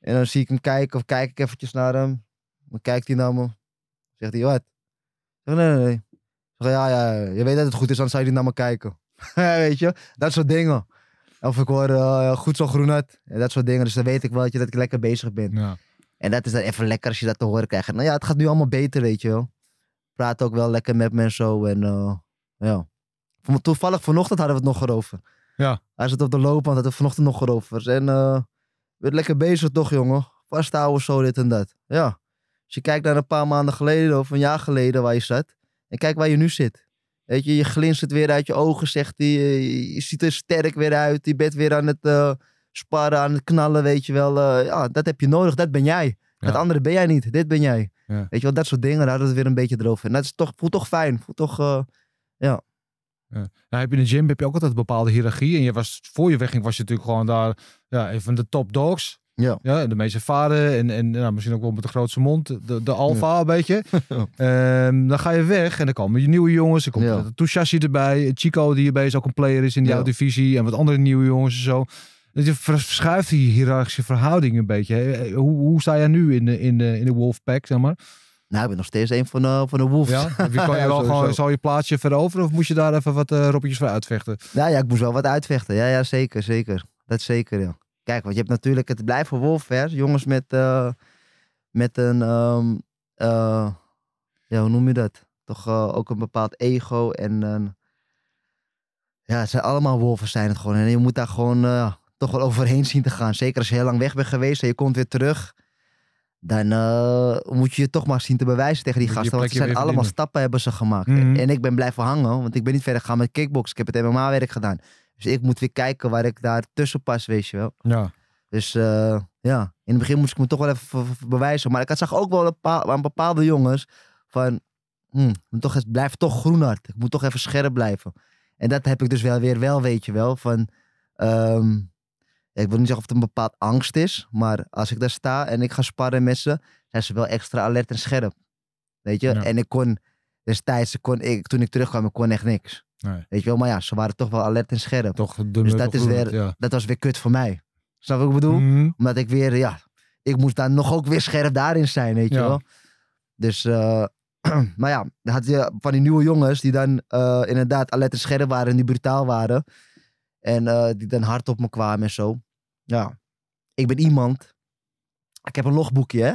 En dan zie ik hem kijken of kijk ik eventjes naar hem. Dan kijkt hij naar me. Zegt hij, wat? Zeg, nee, nee, nee. Zeg, ja, ja, je weet dat het goed is, dan zou je naar me kijken. weet je? Dat soort dingen. Of ik hoor, eh, goed zo groen En dat soort dingen. Dus dan weet ik wel dat, dat ik lekker bezig ben. Ja. En dat is dan even lekker als je dat te horen krijgt. Nou ja, het gaat nu allemaal beter, weet je wel praat ook wel lekker met mensen en zo. En eh, ja. Toevallig vanochtend hadden we het nog erover. Ja. Hij zit op de want hadden we vanochtend nog erover. En uh, werd lekker bezig toch, jongen. Vasthouden, zo, dit en dat. Ja. Als je kijkt naar een paar maanden geleden of een jaar geleden waar je zat. En kijk waar je nu zit. Weet je, je glinstert weer uit je ogen, zegt hij. Je, ziet er sterk weer uit. Je bent weer aan het uh, sparren, aan het knallen, weet je wel. ja, dat heb je nodig. Dat ben jij. Het andere ben jij niet. Dit ben jij. Weet je wel, dat soort dingen. Daar hadden we weer een beetje erover. En dat is toch, voelt toch fijn. Voelt toch, eh, ja. Ja. Nou, heb je in de gym heb je ook altijd een bepaalde hiërarchie. En je was, voor je wegging was je natuurlijk gewoon daar ja, een van de top dogs. Ja. ja de meest ervaren en, en nou, misschien ook wel met de grootste mond. De, de alfa een beetje. Ehm, dan ga je weg en dan komen je nieuwe jongens. Er komt ja. Touchassi erbij. Chico die hierbij is, ook een player is in jouw divisie. En wat andere nieuwe jongens en zo je verschuift die hiërarchische verhouding een beetje. Eh, hoe, hoe sta jij nu in de, in de, in de Wolfpack, zeg maar? Nou, ik ben nog steeds een van de, eh, van de Wolves. Ja? Kan je wel gewoon, zal je plaatsje veroveren of moest je daar even wat uh, voor uitvechten? Nou ja, ik moest wel wat uitvechten. Ja, ja zeker, zeker. Dat zeker, ja. Kijk, want je hebt natuurlijk, het blijft voor Wolfers. Jongens met, met een, ehm, ja, hoe noem je dat? Toch ook een bepaald ego en ja, het zijn allemaal wolven zijn het gewoon. En je moet daar gewoon toch wel overheen zien te gaan. Zeker als je heel lang weg bent geweest en je komt weer terug. Dan eh, moet je je toch maar zien te bewijzen tegen die gasten. Want ze zijn allemaal stappen hebben ze gemaakt. Mhm. En ik ben blijven hangen, want ik ben niet verder gegaan met kickbox. Ik heb het MMA-werk gedaan. Dus ik moet weer kijken waar ik daar tussen pas, weet je wel. Ja. Dus eh, ja, in het begin moest ik me toch wel even bewijzen. Maar ik had, zag ook wel aan bepaalde jongens van... Hmm, toch, het blijft toch groen Ik moet toch even scherp blijven. En dat heb ik dus wel weer wel, weet je wel. Van, ehm, ik wil niet zeggen of het een bepaald angst is, maar als ik daar sta en ik ga sparren met ze, zijn ze wel extra alert en scherp. Weet je? En ik kon destijds, kon ik, toen ik terugkwam, ik kon echt niks. Nee. Weet je wel, maar ja, ze waren toch wel alert en scherp. Toch dus dat, is weer, dat was weer kut voor mij. Snap wat ik bedoel? Mhm. Omdat ik weer, ja, ik moest daar nog ook weer scherp daarin zijn, weet je wel. Dus, eh, maar ja, had je van die nieuwe jongens die dan eh, inderdaad alert en scherp waren en die brutaal waren. En eh, die dan hard op me kwamen en zo. Ja. Ik ben iemand. Ik heb een logboekje, hè?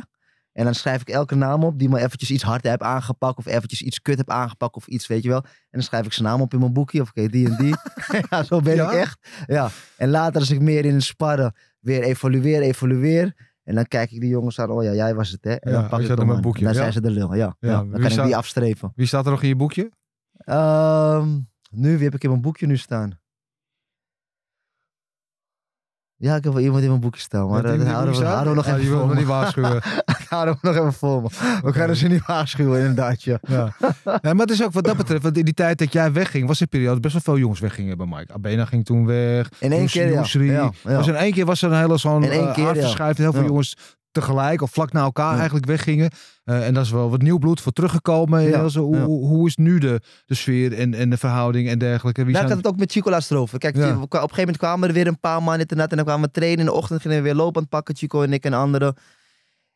En dan schrijf ik elke naam op die me eventjes iets hard heb aangepakt. Of eventjes iets kut heb aangepakt of iets, weet je wel. En dan schrijf ik zijn naam op in mijn boekje. Of oké, die en die. ja, zo ben ik echt. Ja. En later als ik meer in een sparren weer evolueer, evolueer. En dan kijk ik die jongens aan. Oh ja, jij was het hè. En dan pak ik hem mijn boekje. Dan zijn ze de lul. Ja. ja. Dan kan staat, ik die afstrepen. Wie staat er nog in je boekje? Ehm, nu, wie heb ik in mijn boekje nu staan? Ja, ik heb wel iemand in mijn boekje staan, maar dat houden we, nog even voor niet waarschuwen. houden we nog even voor me. We gaan ze niet waarschuwen, inderdaad. Ja. Ja. maar het is ook wat dat betreft, want in die tijd dat jij wegging, was er periode best wel veel jongens weggingen bij Mike. Abena ging toen weg. In één keer, ja. Was in één keer was er een hele zo'n eh, aardverschuiving. Heel veel jongens tegelijk of vlak na elkaar eigenlijk weggingen. Eh, en daar is wel wat nieuw bloed voor teruggekomen. Ja. zo, hoe, hoe, is nu de, de sfeer en, en de verhouding en dergelijke? Wie nou, zijn... ik had het ook met Chico erover. Kijk, op een gegeven moment kwamen er weer een paar mannen internet En dan kwamen we trainen. In de ochtend gingen we weer lopend pakken, Chico en ik en anderen.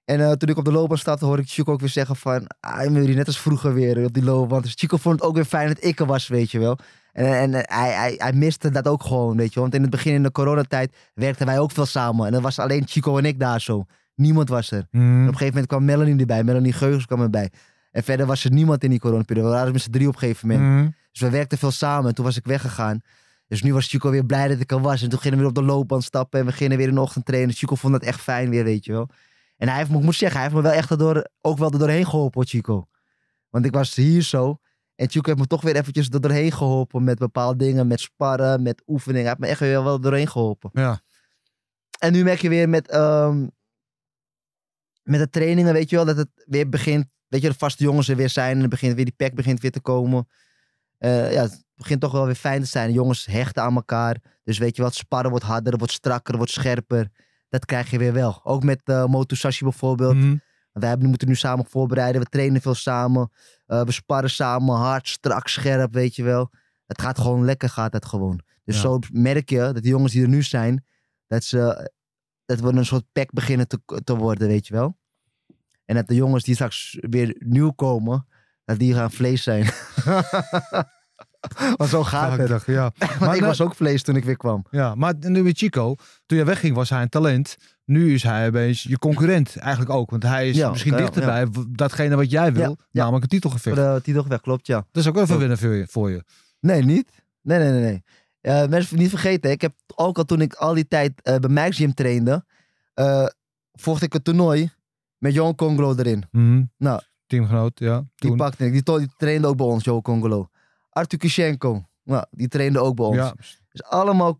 En eh, toen ik op de loper stond hoorde ik Chico ook weer zeggen van... wil ah, jullie net als vroeger weer eh, op die loopband. Dus Chico vond het ook weer fijn dat ik er was, weet je wel. En, en, hij, hij, hij, miste dat ook gewoon, weet je Want in het begin, in de coronatijd, werkten wij ook veel samen. En dan was alleen Chico en ik daar zo. Niemand was er. En mhm. op een gegeven moment kwam Melanie erbij. Melanie Geugels kwam erbij. En verder was er niemand in die coronaperiode. We waren met z'n drie op een gegeven moment. Mhm. Dus we werkten veel samen. toen was ik weggegaan. Dus nu was Chico weer blij dat ik er was. En toen gingen we weer op de loopband stappen. En we gingen weer in de ochtend trainen. Chico vond dat echt fijn weer, weet je wel. En hij heeft me, ik moet zeggen, hij heeft me wel echt erdoor, ook wel er doorheen geholpen, Chico. Want ik was hier zo. En Chico heeft me toch weer eventjes doorheen geholpen met bepaalde dingen. Met sparren, met oefeningen. Hij heeft me echt weer wel doorheen geholpen. Ja. En nu merk je weer met, ehm, met de trainingen, weet je wel, dat het weer begint. Weet je, de vaste jongens er weer zijn. En het begint weer die pack begint weer te komen. Eh, ja, het begint toch wel weer fijn te zijn. jongens hechten aan elkaar. Dus weet je wat, sparren wordt harder, wordt strakker, wordt scherper. Dat krijg je weer wel. Ook met uh, bijvoorbeeld. Mm. Wij moeten nu samen voorbereiden. We trainen veel samen. Eh, we sparren samen hard, strak, scherp, weet je wel. Het gaat gewoon lekker, gaat het gewoon. Dus zo merk je dat de jongens die er nu zijn, dat ze dat we een soort pack beginnen te, te worden, weet je wel. En dat de jongens die straks weer nieuw komen, dat die gaan vlees zijn. Want zo gaat het. ja. maar ik was ook vlees toen ik weer kwam. Ja, maar nu met Chico, toen jij wegging was hij een talent. Nu is hij opeens je concurrent eigenlijk ook. Want hij is misschien dichterbij datgene wat jij wil. Namelijk een titelgevecht. De titelgevecht, klopt ja. Dat is ook even oh. winnen voor je, voor je. Nee, niet. Nee, nee, nee. nee. Eh, mensen niet vergeten, ik heb ook al toen ik al die tijd eh, bij Max Gym trainde, eh, vocht ik een toernooi met Johan Congolo erin. Mm -hmm. nou, Teamgenoot, ja. Die pakte Die, trainde ook bij ons, Johan Congolo. Artur Kishenko, nou, die trainde ook bij ons. Dus allemaal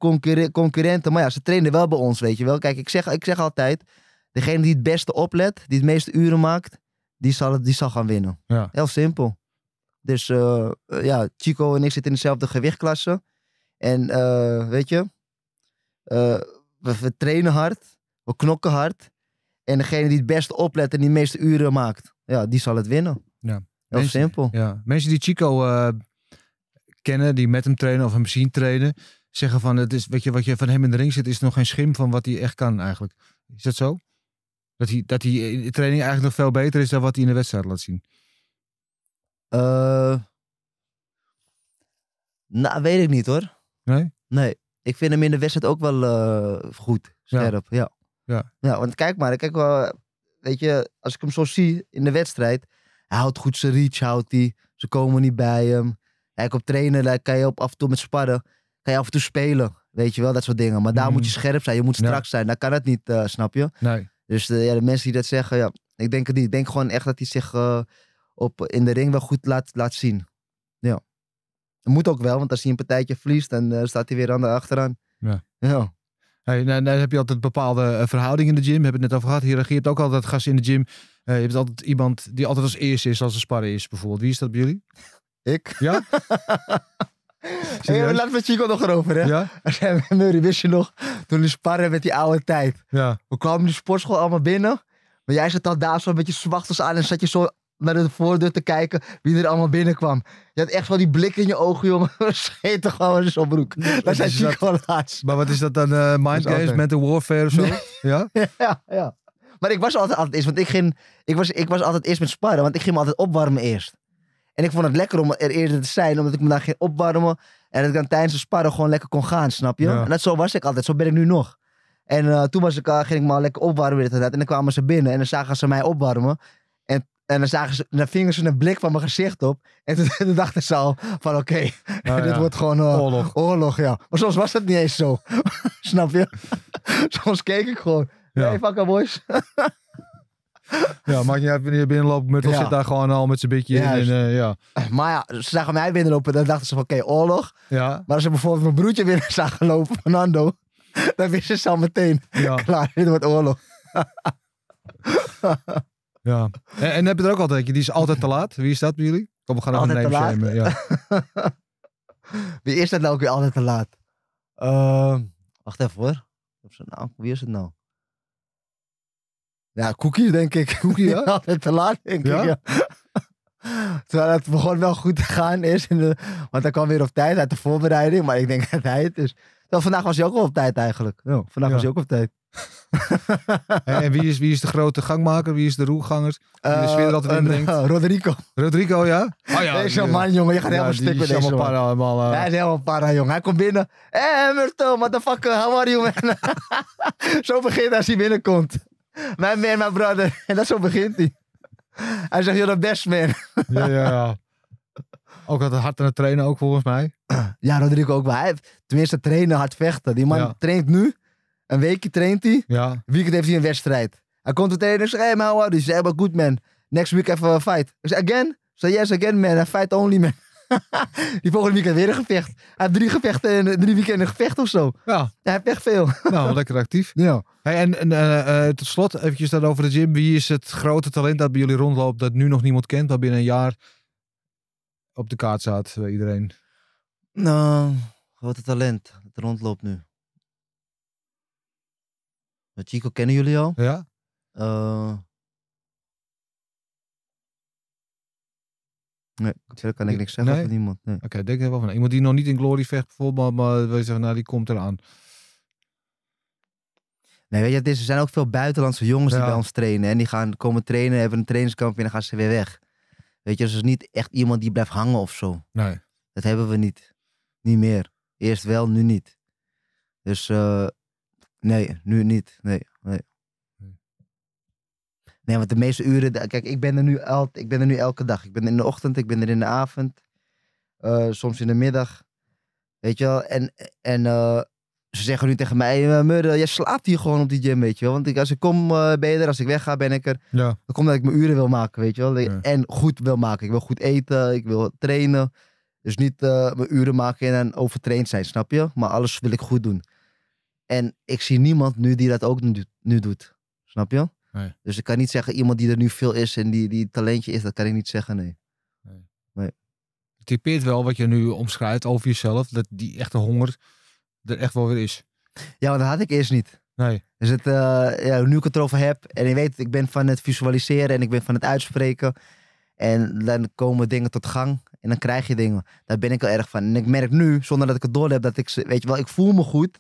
concurrenten, maar ja, ze trainen wel bij ons, weet je wel. Kijk, ik zeg, ik zeg altijd, degene die het beste oplet, die het meeste uren maakt, die zal, die zal gaan winnen. Heel simpel. Dus ja, Chico en ik zitten in dezelfde gewichtklasse. En eh, weet je, eh, we, trainen hard, we knokken hard. En degene die het beste oplet en die meeste uren maakt, ja, die zal het winnen. Ja. Heel simpel. Ja. Mensen die Chico eh, kennen, die met hem trainen of hem zien trainen, zeggen van, het is, weet je, wat je van hem in de ring zit, is nog geen schim van wat hij echt kan eigenlijk. Is dat zo? Dat hij, dat hij in de training eigenlijk nog veel beter is dan wat hij in de wedstrijd laat zien? Eh... nou, weet ik niet hoor. Nee? Nee. Ik vind hem in de wedstrijd ook wel eh, goed. Scherp, ja. Ja. Ja, want kijk maar. Kijk wel, weet je, als ik hem zo zie in de wedstrijd. Hij houdt goed zijn reach, houdt hij. Ze komen niet bij hem. Kijk, op trainen kan je op, af en toe met sparren. Kan je af en toe spelen. Weet je wel, dat soort dingen. Maar daar moet mhm. je scherp zijn. Je moet strak zijn. Daar kan het niet, eh, snap je? Nee. Dus eh, ja, de mensen die dat zeggen, ja, ik denk het niet. Ik denk gewoon echt dat hij zich op, in de ring wel goed laat, laat zien. Dat moet ook wel, want als hij een partijtje verliest, dan eh, staat hij weer aan de achteraan. Ja. ja. Hey, nou, nou heb je altijd bepaalde eh, verhoudingen in de gym. Heb ik het net over gehad. Je reageert ook altijd gasten in de gym. Uh, je hebt altijd iemand die altijd als eerste is als een sparren is, bijvoorbeeld. Wie is dat bij jullie? Ik. Ja? hey, laten we Chico nog erover, hè? Ja? Murray, wist je nog, toen we sparren met die oude tijd. Ja. We kwamen de sportschool allemaal binnen. Maar jij zat al daar zo beetje zwacht als aan en zat je zo naar de voordeur te kijken wie er allemaal binnenkwam. Je had echt wel die blik in je ogen, jongen. Scheet toch gewoon eens op broek. Nee, dat zijn laatst. Maar wat is dat dan? Uh, mind games, mental warfare of zo? Ja? ja, ja. Maar ik was altijd altijd eerst, want ik ging... Ik was, ik was altijd eerst met sparren, want ik ging me altijd opwarmen eerst. En ik vond het lekker om er eerder te zijn, omdat ik me daar ging opwarmen. En dat ik dan tijdens de sparren gewoon lekker kon gaan, snap je? Ja. En dat, zo was ik altijd, zo ben ik nu nog. En eh, toen was ik, eh, ging ik me al lekker opwarmen. En dan kwamen ze binnen en dan zagen ze mij opwarmen. En dan, zagen ze, dan vingen ze een blik van mijn gezicht op. En toen, dachten ze al van oké, oh, dit wordt gewoon eh, oorlog. oorlog. ja. Maar soms was dat niet eens zo. Snap je? soms keek ik gewoon. Ja. Hey, fucker boys. ja, maakt niet uit wanneer je binnenloopt. Metal zit daar gewoon al met zijn beetje in. En, eh, ja. Eh, maar ja, ze zagen mij binnenlopen. Dan dachten ze van oké, oorlog. Ja. Maar als ze bijvoorbeeld mijn broertje binnen zagen lopen, Fernando. Dan wisten ze al meteen. Ja. Klaar, dit wordt oorlog. Ja. En, heb je er ook altijd, die is altijd te laat. Wie is dat bij jullie? Kom, we gaan altijd een name Shamen, ja. Wie is dat nou ook weer altijd te laat? Ehm, wacht even hoor. Nou, wie is het nou? Ja, Cookie denk ik. Cookie, altijd te laat denk ik. Ja. Terwijl het begon wel goed te gaan is. want hij kwam weer op tijd uit de voorbereiding. Maar ik denk dat hij het is. vandaag was hij ook al op tijd eigenlijk. Ja, vandaag was hij ook op tijd en wie is, wie is de grote gangmaker? Wie is de roegangers in de eh, sfeer dat altijd in eh, Rodrigo. Rodrigo, ja? Oh ja. Deze die, man, jongen. Je gaat helemaal stikken met deze man. Para, helemaal, eh. Hij is helemaal para, jongen. Hij komt binnen. Hé, hey, the fuck, How are you, man? zo begint hij als hij binnenkomt. Mijn man, mijn brother. En dat zo begint hij. Hij zegt, you're the best man. ja, ja, ja. Ook had hard aan het trainen ook, volgens mij. ja, Rodrigo ook. wel. hij, tenminste, trainen, hard vechten. Die man traint nu. Een weekje traint hij. Ja. Weekend heeft hij een wedstrijd. Hij komt de tegen en zegt, hey man, how are wel good man. Next week even een fight. Ik zeg, again? Zeg yes, again man. I fight only man. die volgende weekend weer een gevecht. Hij heeft drie gevechten eh, drie weekenden een gevecht of zo. Ja. Hij heeft echt veel. Nou, lekker actief. Ja. Hey, en en uh, tot slot, eventjes dan over de gym. Wie is het grote talent dat bij jullie rondloopt dat nu nog niemand kent, dat binnen een jaar op de kaart staat bij iedereen? Nou, grote talent. Het rondloopt nu. Chico kennen jullie al. Ja. Uh, nee, verder kan ik niks zeggen van iemand. Nee. Oké, denk er wel van. Iemand die nog niet in Glory vecht bijvoorbeeld, maar we zeggen, nou die komt eraan. Nee, weet je, er zijn ook veel buitenlandse jongens die bij ons trainen. En die gaan komen trainen, hebben een trainingskampje en dan gaan ze weer weg. Weet je, dus het is niet echt iemand die blijft hangen of zo. Nee. Dat hebben we niet. Niet meer. Eerst wel, nu niet. Dus eh, Nee, nu niet. Nee, nee. Nee, want de meeste uren, kijk, ik ben er nu, al, ik ben er nu elke dag. Ik ben er in de ochtend, ik ben er in de avond, eh, soms in de middag. Weet je wel? En, en eh, ze zeggen nu tegen mij, eh, Murder, jij slaapt hier gewoon op die gym, weet je wel. Want als ik kom ben je er, als ik wegga ben ik er. Ja. Dan komt dat ik mijn uren wil maken, weet je wel. En goed wil maken. Ik wil goed eten, ik wil trainen. Dus niet mijn uren maken en overtraind zijn, snap je? Maar alles wil ik goed doen. En ik zie niemand nu die dat ook nu, nu doet. Snap je? Dus ik kan niet zeggen, iemand die er nu veel is en die, die talentje is, dat kan ik niet zeggen, nee. nee. nee. typeert wel wat je nu omschrijft over jezelf, dat die echte honger er echt wel weer is. Ja, maar dat had ik eerst niet. Nee. Dus het, eh, ja, nu ik het erover heb, en je weet, ik ben van het visualiseren en ik ben van het uitspreken. En dan komen dingen tot gang en dan krijg je dingen. Daar ben ik al erg van. En ik merk nu, zonder dat ik het door heb, dat ik, weet je wel, ik voel me goed.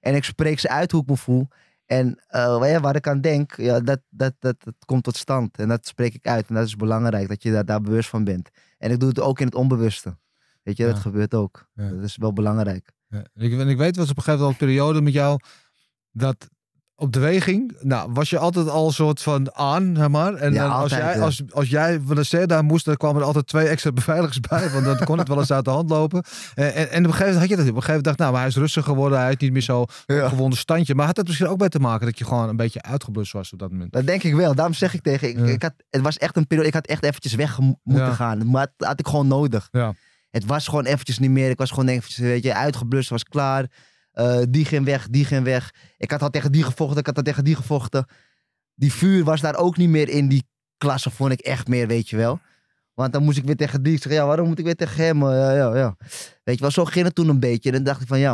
En ik spreek ze uit hoe ik me voel. En uh, eh, waar ik aan denk, ja, dat, dat, dat, dat, komt tot stand. En dat spreek ik uit. En dat is belangrijk, dat je daar, daar bewust van bent. En ik doe het ook in het onbewuste. Weet je, dat gebeurt ook. Dat is wel belangrijk. Ja. Ik, en ik weet, was op een gegeven moment al een periode met jou dat op de weging, nou, was je altijd al een soort van aan, zeg maar. En als, jij, als, als jij van de daar moest, dan kwamen er altijd twee extra beveiligers bij, want dan kon het wel eens uit de hand lopen. En, eh, en, en op een gegeven moment had je dat. Op een gegeven moment dacht nou, maar hij is rustig geworden, hij heeft niet meer zo ja. gewonnen standje. Maar had dat misschien ook bij te maken dat je gewoon een beetje uitgeblust was op dat moment? Dat denk ik wel. Daarom zeg ik tegen, ik, ik had, het was echt een periode, ik had echt eventjes weg moeten gaan. Maar dat had ik gewoon nodig. Het was gewoon eventjes niet meer. Ik was gewoon eventjes, weet je, uitgeblust, was klaar uh, die ging weg, die ging weg. Ik had al tegen die gevochten, ik had al tegen die gevochten. Die vuur was daar ook niet meer in die klasse, vond ik echt meer, weet je wel. Want dan moest ik weer tegen die. Ik zeg, ja, waarom moet ik weer tegen hem? Ja, ja, ja. Weet je wel, zo ging het toen een beetje. En dan dacht ik van, ja.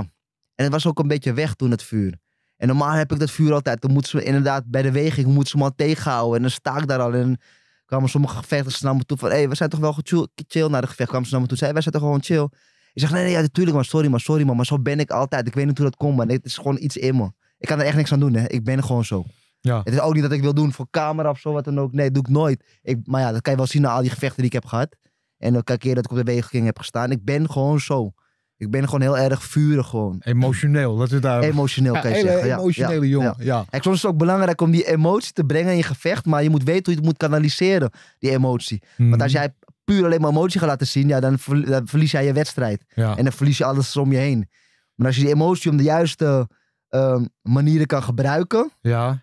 En het was ook een beetje weg toen, het vuur. En normaal heb ik dat vuur altijd. Dan moeten ze inderdaad bij de weging moeten ze me al tegenhouden. En dan sta ik daar al. En kwamen sommige gevechten naar me toe van... Hé, hey, we zijn toch wel chill, chill naar de gevecht. Kwamen ze naar me toe. Zei, wij zijn toch gewoon chill. Ik zeg, nee, nee, ja, natuurlijk man, sorry man, sorry man. Maar zo ben ik altijd. Ik weet niet hoe dat komt, maar Het is gewoon iets in me. Ik kan er echt niks aan doen, hè. Ik ben gewoon zo. Ja. Het is ook niet dat ik wil doen voor camera of zo, wat dan ook. Nee, doe ik nooit. Ik, maar ja, dat kan je wel zien na al die gevechten die ik heb gehad. En elke keer dat ik op de weging heb gestaan. Ik ben gewoon zo. Ik ben gewoon heel erg vurig gewoon. Emotioneel, dat is daar. Emotioneel kan je zeggen. Ja, emotionele jongen, ja. soms is het ook belangrijk om die emotie te brengen in je gevecht. Maar je moet weten hoe je het moet kanaliseren, die emotie. Want mhm. als jij puur alleen maar emotie gaat laten zien, ja, dan, verlies jij je wedstrijd. En dan verlies je alles om je heen. Maar als je die emotie om de juiste uh, manieren kan gebruiken. Ja.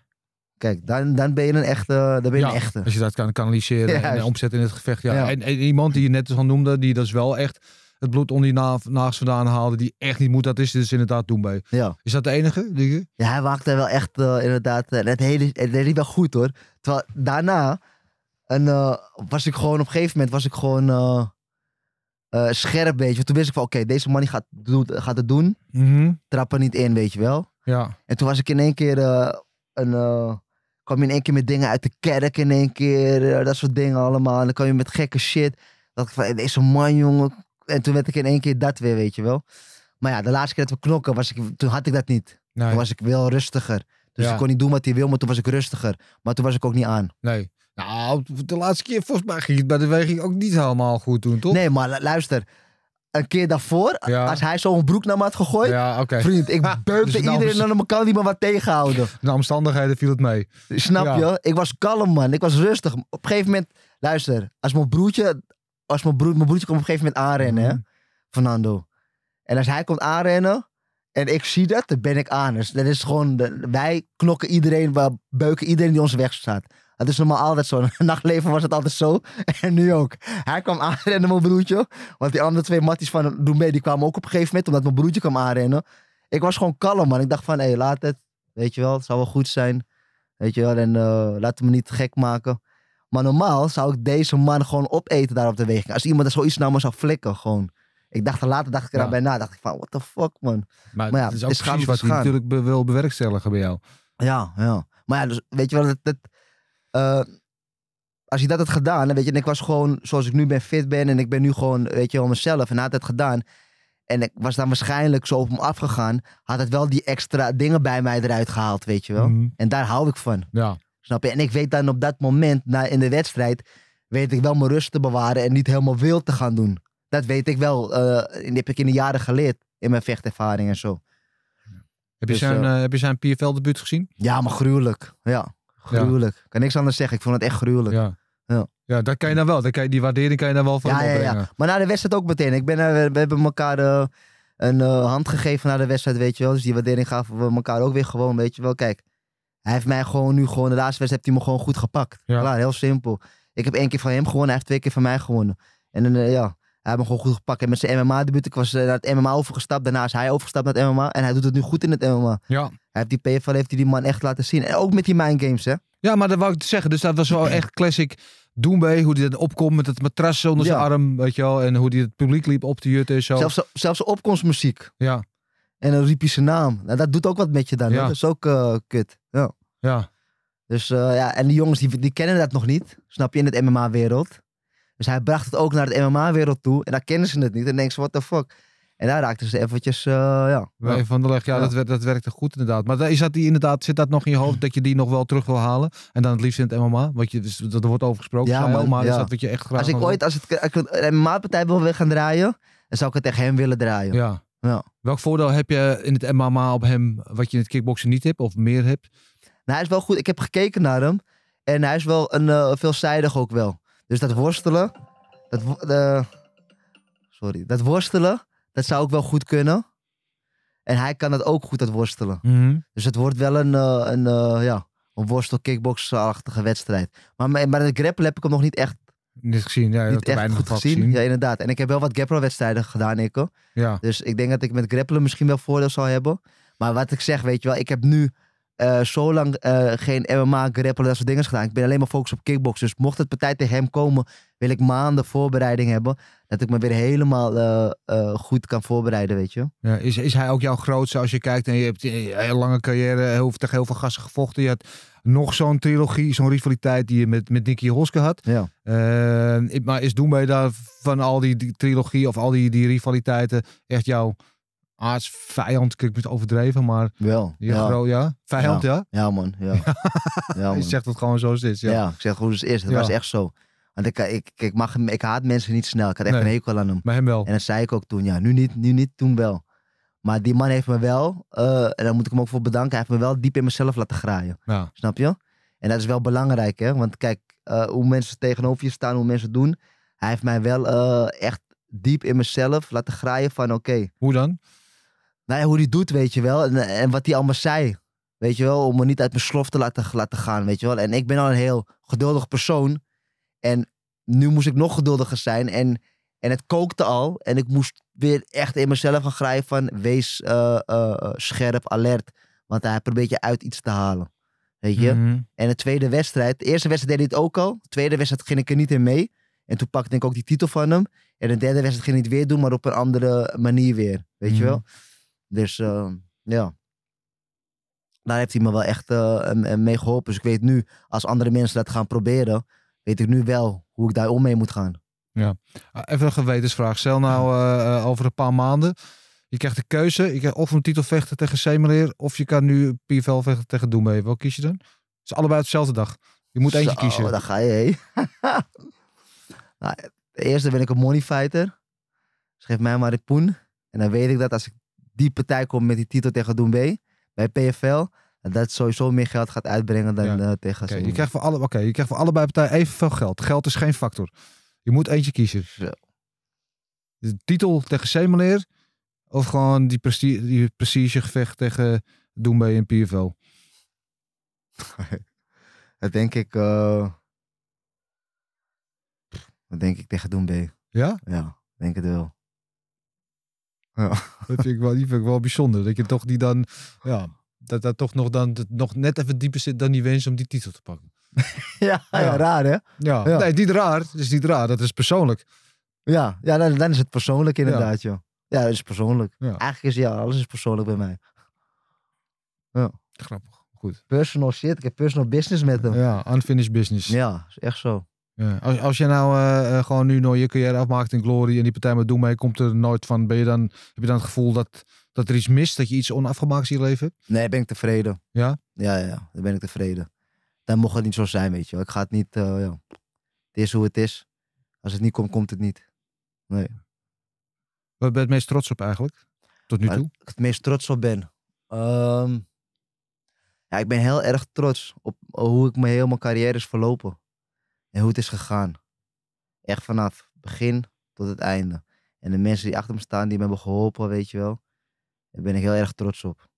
Kijk, dan, dan ben je een echte. Dan ben je een echte. Als je dat kan kanaliseren en eh, omzetten in het gevecht. Ja. En, iemand die je net dus al noemde, die dat is wel echt het bloed om die naast vandaan haalde, die echt niet moet, dat is dus inderdaad doen bij. Ja. Is dat de enige? Ja, hij waakte wel echt eh, inderdaad. het eh, hele, het deed wel goed hoor. Terwijl daarna en eh, was ik gewoon op een gegeven moment was ik gewoon eh, eh, scherp, weet je. Want toen wist ik van oké, deze man gaat, gaat het doen. Mhm. Trap er niet in, weet je wel. Ja. En toen was ik in één keer een, kwam je in één keer met dingen uit de kerk in één keer. dat soort dingen allemaal. En dan kwam je met gekke shit. Dat ik van deze man, jongen. En toen werd ik in één keer dat weer, weet je wel. Maar ja, de laatste keer dat we knokken, was ik, toen had ik dat niet. Nee. Toen was ik wel rustiger. Dus ik kon niet doen wat hij wil, maar toen was ik rustiger. Maar toen was ik ook niet aan. Nee. Nou, de laatste keer volgens mij ging het bij de weging ook niet helemaal goed doen, toch? Nee, maar luister. Een keer daarvoor, als hij zo'n broek naar me had gegooid. Ja, okay. Vriend, ik dus beukte nou iedereen en dan kan me wat tegenhouden. De omstandigheden viel het mee. Snap je? Ik was kalm, man. Ik was rustig. Op een gegeven moment, luister. Als mijn broertje, als mijn, broer, mijn broertje komt op een gegeven moment aanrennen, mhm. Fernando. En als hij komt aanrennen, en ik zie dat, dan ben ik aan. Dus dat is gewoon, wij knokken iedereen, we beuken iedereen die ons weg staat. Het is normaal altijd zo. Nachtleven was het altijd zo. En nu ook. Hij kwam aanrennen, mijn broertje. Want die andere twee matties van Doe mee, die kwamen ook op een gegeven moment. Omdat mijn broertje kwam aanrennen. Ik was gewoon kalm, man. Ik dacht van, hé, hey, laat het. Weet je wel, het zou wel goed zijn. Weet je wel, en uh, laat me niet gek maken. Maar normaal zou ik deze man gewoon opeten daar op de weg. Als iemand er zoiets naar me zou flikken, gewoon. Ik dacht later, dacht ik erbij na, dacht ik van, what the fuck, man. Maar, ja, het is ook wat hij natuurlijk wel bewerkstelligen bij jou. Ja, ja. Maar ja, dus, weet je wel, dat, eh, als ik dat had gedaan, weet je, en ik was gewoon zoals ik nu ben, fit ben en ik ben nu gewoon, weet je, wel mezelf en had het gedaan. En ik was dan waarschijnlijk zo op hem afgegaan, had het wel die extra dingen bij mij eruit gehaald, weet je wel. Mhm. En daar hou ik van. Ja. Snap je? En ik weet dan op dat moment, na, in de wedstrijd, weet ik wel mijn rust te bewaren en niet helemaal wild te gaan doen. Dat weet ik wel. Uh, heb ik in de jaren geleerd, in mijn vechtervaring en zo. Heb je, dus, zijn, uh, heb je zijn PFL-debuut gezien? Ja, maar gruwelijk. Ja. Gruwelijk. Ik kan niks anders zeggen. Ik vond het echt gruwelijk. Ja. Ja. dat kan je dan wel. Dat kan je, die waardering kan je dan wel van ja, ja, ja, Maar na de wedstrijd ook meteen. Ik ben, eh, we, hebben elkaar eh, een eh, hand gegeven na de wedstrijd, weet je wel. Dus die waardering gaven we elkaar ook weer gewoon, weet je wel. Kijk, hij heeft mij gewoon nu gewoon, de laatste wedstrijd heeft hij me gewoon goed gepakt. Klaar, heel simpel. Ik heb één keer van hem gewonnen, hij heeft twee keer van mij gewonnen. En ja, hij heeft me gewoon goed gepakt. En met zijn MMA-debuut, ik was eh, naar het MMA overgestapt. Daarna is hij overgestapt naar het MMA. En hij doet het nu goed in het MMA. Ja. Hij heeft die PFL, heeft hij die man echt laten zien. En ook met die games hè. Ja, maar dat wou ik zeggen. Dus dat was wel echt classic Doombay, Hoe hij dat opkomt met het matras onder zijn arm, weet je wel. En hoe hij het publiek liep op te jutten en zo. Zelfs, zelfs opkomstmuziek. Ja. En dan riep hij zijn naam. Nou, dat doet ook wat met je dan. Ja. Dat is ook eh, kut. Ja. ja. Dus eh, ja, en die jongens die, die kennen dat nog niet. Snap je, in het MMA-wereld. Dus hij bracht het ook naar de MMA-wereld toe. En daar kennen ze het niet. En denken ze, what the fuck. En daar raakten ze eventjes, uh, ja. Wij van de leg, ja, Dat, dat werkte goed inderdaad. Maar is dat die, inderdaad, zit dat nog in je hoofd dat je die nog wel terug wil halen? En dan het liefst in het MMA? Want je, dus dat wordt overgesproken. gesproken. Ja, maar, is dat wat je echt graag Als ik ooit, als het, MMA-partij wil weer gaan draaien, dan zou ik het tegen hem willen draaien. Ja. ja. Welk voordeel heb je in het MMA op hem, wat je in het kickboksen niet hebt of meer hebt? Nou, hij is wel goed. Ik heb gekeken naar hem. En hij is wel een, uh, veelzijdig ook wel. Dus dat worstelen. Dat, sorry. Dat worstelen. Dat zou ook wel goed kunnen. En hij kan dat ook goed, dat worstelen. Mhm. Dus het wordt wel een, eh, een, eh, ja, een worstel-kickbox-achtige wedstrijd. Maar, maar maar het grappelen heb ik hem nog niet echt, Niet gezien, ja. niet echt weinig goed gezien. Ja, inderdaad. En ik heb wel wat wedstrijden gedaan, ik Ja. Dus ik denk dat ik met grappelen misschien wel voordeel zal hebben. Maar wat ik zeg, weet je wel, ik heb nu uh, zo lang uh, geen MMA, grappelen, dat soort dingen gedaan. Ik ben alleen maar focus op kickbox Dus mocht het partij tegen hem komen, wil ik maanden voorbereiding hebben. Dat ik me weer helemaal eh, goed kan voorbereiden, weet je. Ja, is, is hij ook jouw grootste als je kijkt en je hebt een hele lange carrière, heel, tegen heel veel gasten gevochten. Je hebt nog zo'n trilogie, zo'n rivaliteit die je met, met Nicky Hoske had. Ja. maar is wij daar van al die, die trilogie of al die, die rivaliteiten echt jouw... Ah, vijand. klinkt moet overdreven, maar... Wel. Ja. ja. Vijand, ja. ja? Ja, man. Ja. ja man. Je zegt dat gewoon zo het is. Ja, ja ik zeg hoe het is. Het was echt zo. Want ik, ik, ik, mag, ik haat mensen niet snel. Ik had echt een hekel aan hem. Maar hem wel. En dat zei ik ook toen, ja. Nu niet, nu niet toen wel. Maar die man heeft me wel, eh, en daar moet ik hem ook voor bedanken, hij heeft me wel diep in mezelf laten graaien. Snap je? En dat is wel belangrijk, hè? Want kijk, eh, hoe mensen tegenover je staan, hoe mensen doen. Hij heeft mij wel eh, echt diep in mezelf laten graaien van oké. hoe dan? Nou hoe hij doet, weet je wel. En, en wat hij allemaal zei. Weet je wel, om me niet uit mijn slof te laten, laten gaan, weet je wel. En ik ben al een heel geduldig persoon. En nu moest ik nog geduldiger zijn. En, en het kookte al. En ik moest weer echt in mezelf gaan grijpen van... Wees eh, eh, eh, scherp, alert. Want hij probeert je uit iets te halen. Weet je? Mhm. En de tweede wedstrijd... De eerste wedstrijd deed hij het ook al. De tweede wedstrijd ging ik er niet in mee. En toen pakte ik ook die titel van hem. En de derde wedstrijd ging hij het weer doen, maar op een andere manier weer. Weet je mhm. wel? Dus ehm, ja, daar heeft hij me wel echt eh, mee geholpen. Dus ik weet nu, als andere mensen dat gaan proberen, weet ik nu wel hoe ik daar om mee moet gaan. Ja, ah, even een gewetensvraag. Stel nou eh, eh, over een paar maanden. Je krijgt de keuze. Je krijgt of een titel vechten tegen Semeleer, Of je kan nu PFL vechten tegen Doemee. Wat kies je dan? Het is allebei op dezelfde dag. Je moet eentje Zo, kiezen. daar ga je nou, de eerste ben ik een money fighter. Dus geef mij maar de poen. En dan weet ik dat als ik die partij komt met die titel tegen Doen B bij PFL. Dat sowieso meer geld gaat uitbrengen dan eh, tegen okay, je, krijgt voor alle, okay, je krijgt voor allebei partijen evenveel geld. Geld is geen factor. Je moet eentje kiezen. De titel tegen Seemeleer of gewoon die, precieze die tegen tegen B en PFL? dat denk ik... Uh... Dat denk ik tegen Doembe. Ja? Ja, denk ik wel. Ja. Dat vind ik wel, die vind ik wel bijzonder. Dat je toch die dan, ja, dat dat toch nog, dan, nog net even dieper zit dan die wens om die titel te pakken. ja, raar hè? Ja, nee, niet raar. Dat is niet raar, dat is persoonlijk. Ja, ja dan, is het persoonlijk inderdaad, joh. Ja, dat is persoonlijk. Eigenlijk is ja, alles is persoonlijk bij mij. Ja. Grappig, goed. Personal shit, ik heb personal business met hem. Ja, unfinished business. Ja, is echt zo als, als je nou eh, eh, gewoon nu nog je carrière afmaakt in Glory en die partij maar doen mee, komt er nooit van. Ben je dan, heb je dan het gevoel dat, dat er iets mist, dat je iets onafgemaakt in je leven hebt? Nee, ben ik tevreden. Ja? Ja, ja, dan ben ik tevreden. Dan mocht het niet zo zijn, weet je wel. Ik ga het niet, eh, ja. Het is hoe het is. Als het niet komt, komt het niet. Nee. Waar ben je het meest trots op eigenlijk? Tot nu Waar toe? ik het meest trots op ben? Ehm, ja, ik ben heel erg trots op hoe ik mijn helemaal carrière is verlopen en hoe het is gegaan. Echt vanaf begin tot het einde. En de mensen die achter me staan, die me hebben geholpen, weet je wel. Daar ben ik heel erg trots op.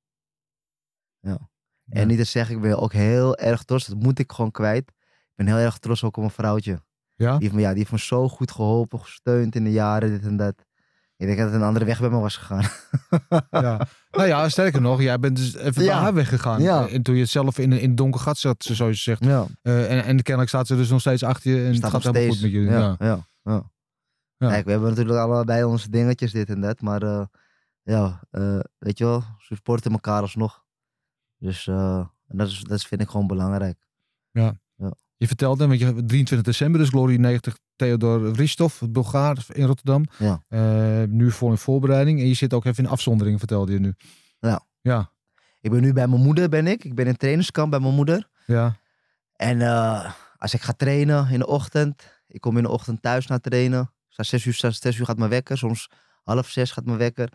Ja. En niet te zeggen, ik ben ook heel erg trots. Dat moet ik gewoon kwijt. Ik ben heel erg trots ook op mijn vrouwtje. Ja? Die, heeft me, ja, die heeft me zo goed geholpen, gesteund in de jaren, dit en dat. Ik denk dat het een andere weg bij me was gegaan. Ja. Nou ja, sterker nog, jij bent dus even bij haar weggegaan. gegaan. En toen je zelf in, in het donker gat zat, zoals je zegt. Ja. Eh, en, en kennelijk staat ze dus nog steeds achter je en staat het gaat helemaal goed met jullie. Ja, ja. ja. Kijk, we hebben natuurlijk allebei onze dingetjes, dit en dat. Maar eh, ja, eh, weet je wel, ze supporten elkaar alsnog. Dus dat, is, dat vind ik gewoon belangrijk. Ja. Je vertelde, want je 23 december, dus Glory 90 Theodor Ristov, Bulgaar in Rotterdam. Ja. Eh, nu vol in voorbereiding. En je zit ook even in afzondering, vertelde je nu. Ja. ja. Ik ben nu bij mijn moeder, ben ik. Ik ben in trainingskamp bij mijn moeder. Ja. En eh, als ik ga trainen in de ochtend, ik kom in de ochtend thuis naar trainen. zes uur, zes uur gaat mijn wekker. Soms half zes gaat mijn wekker.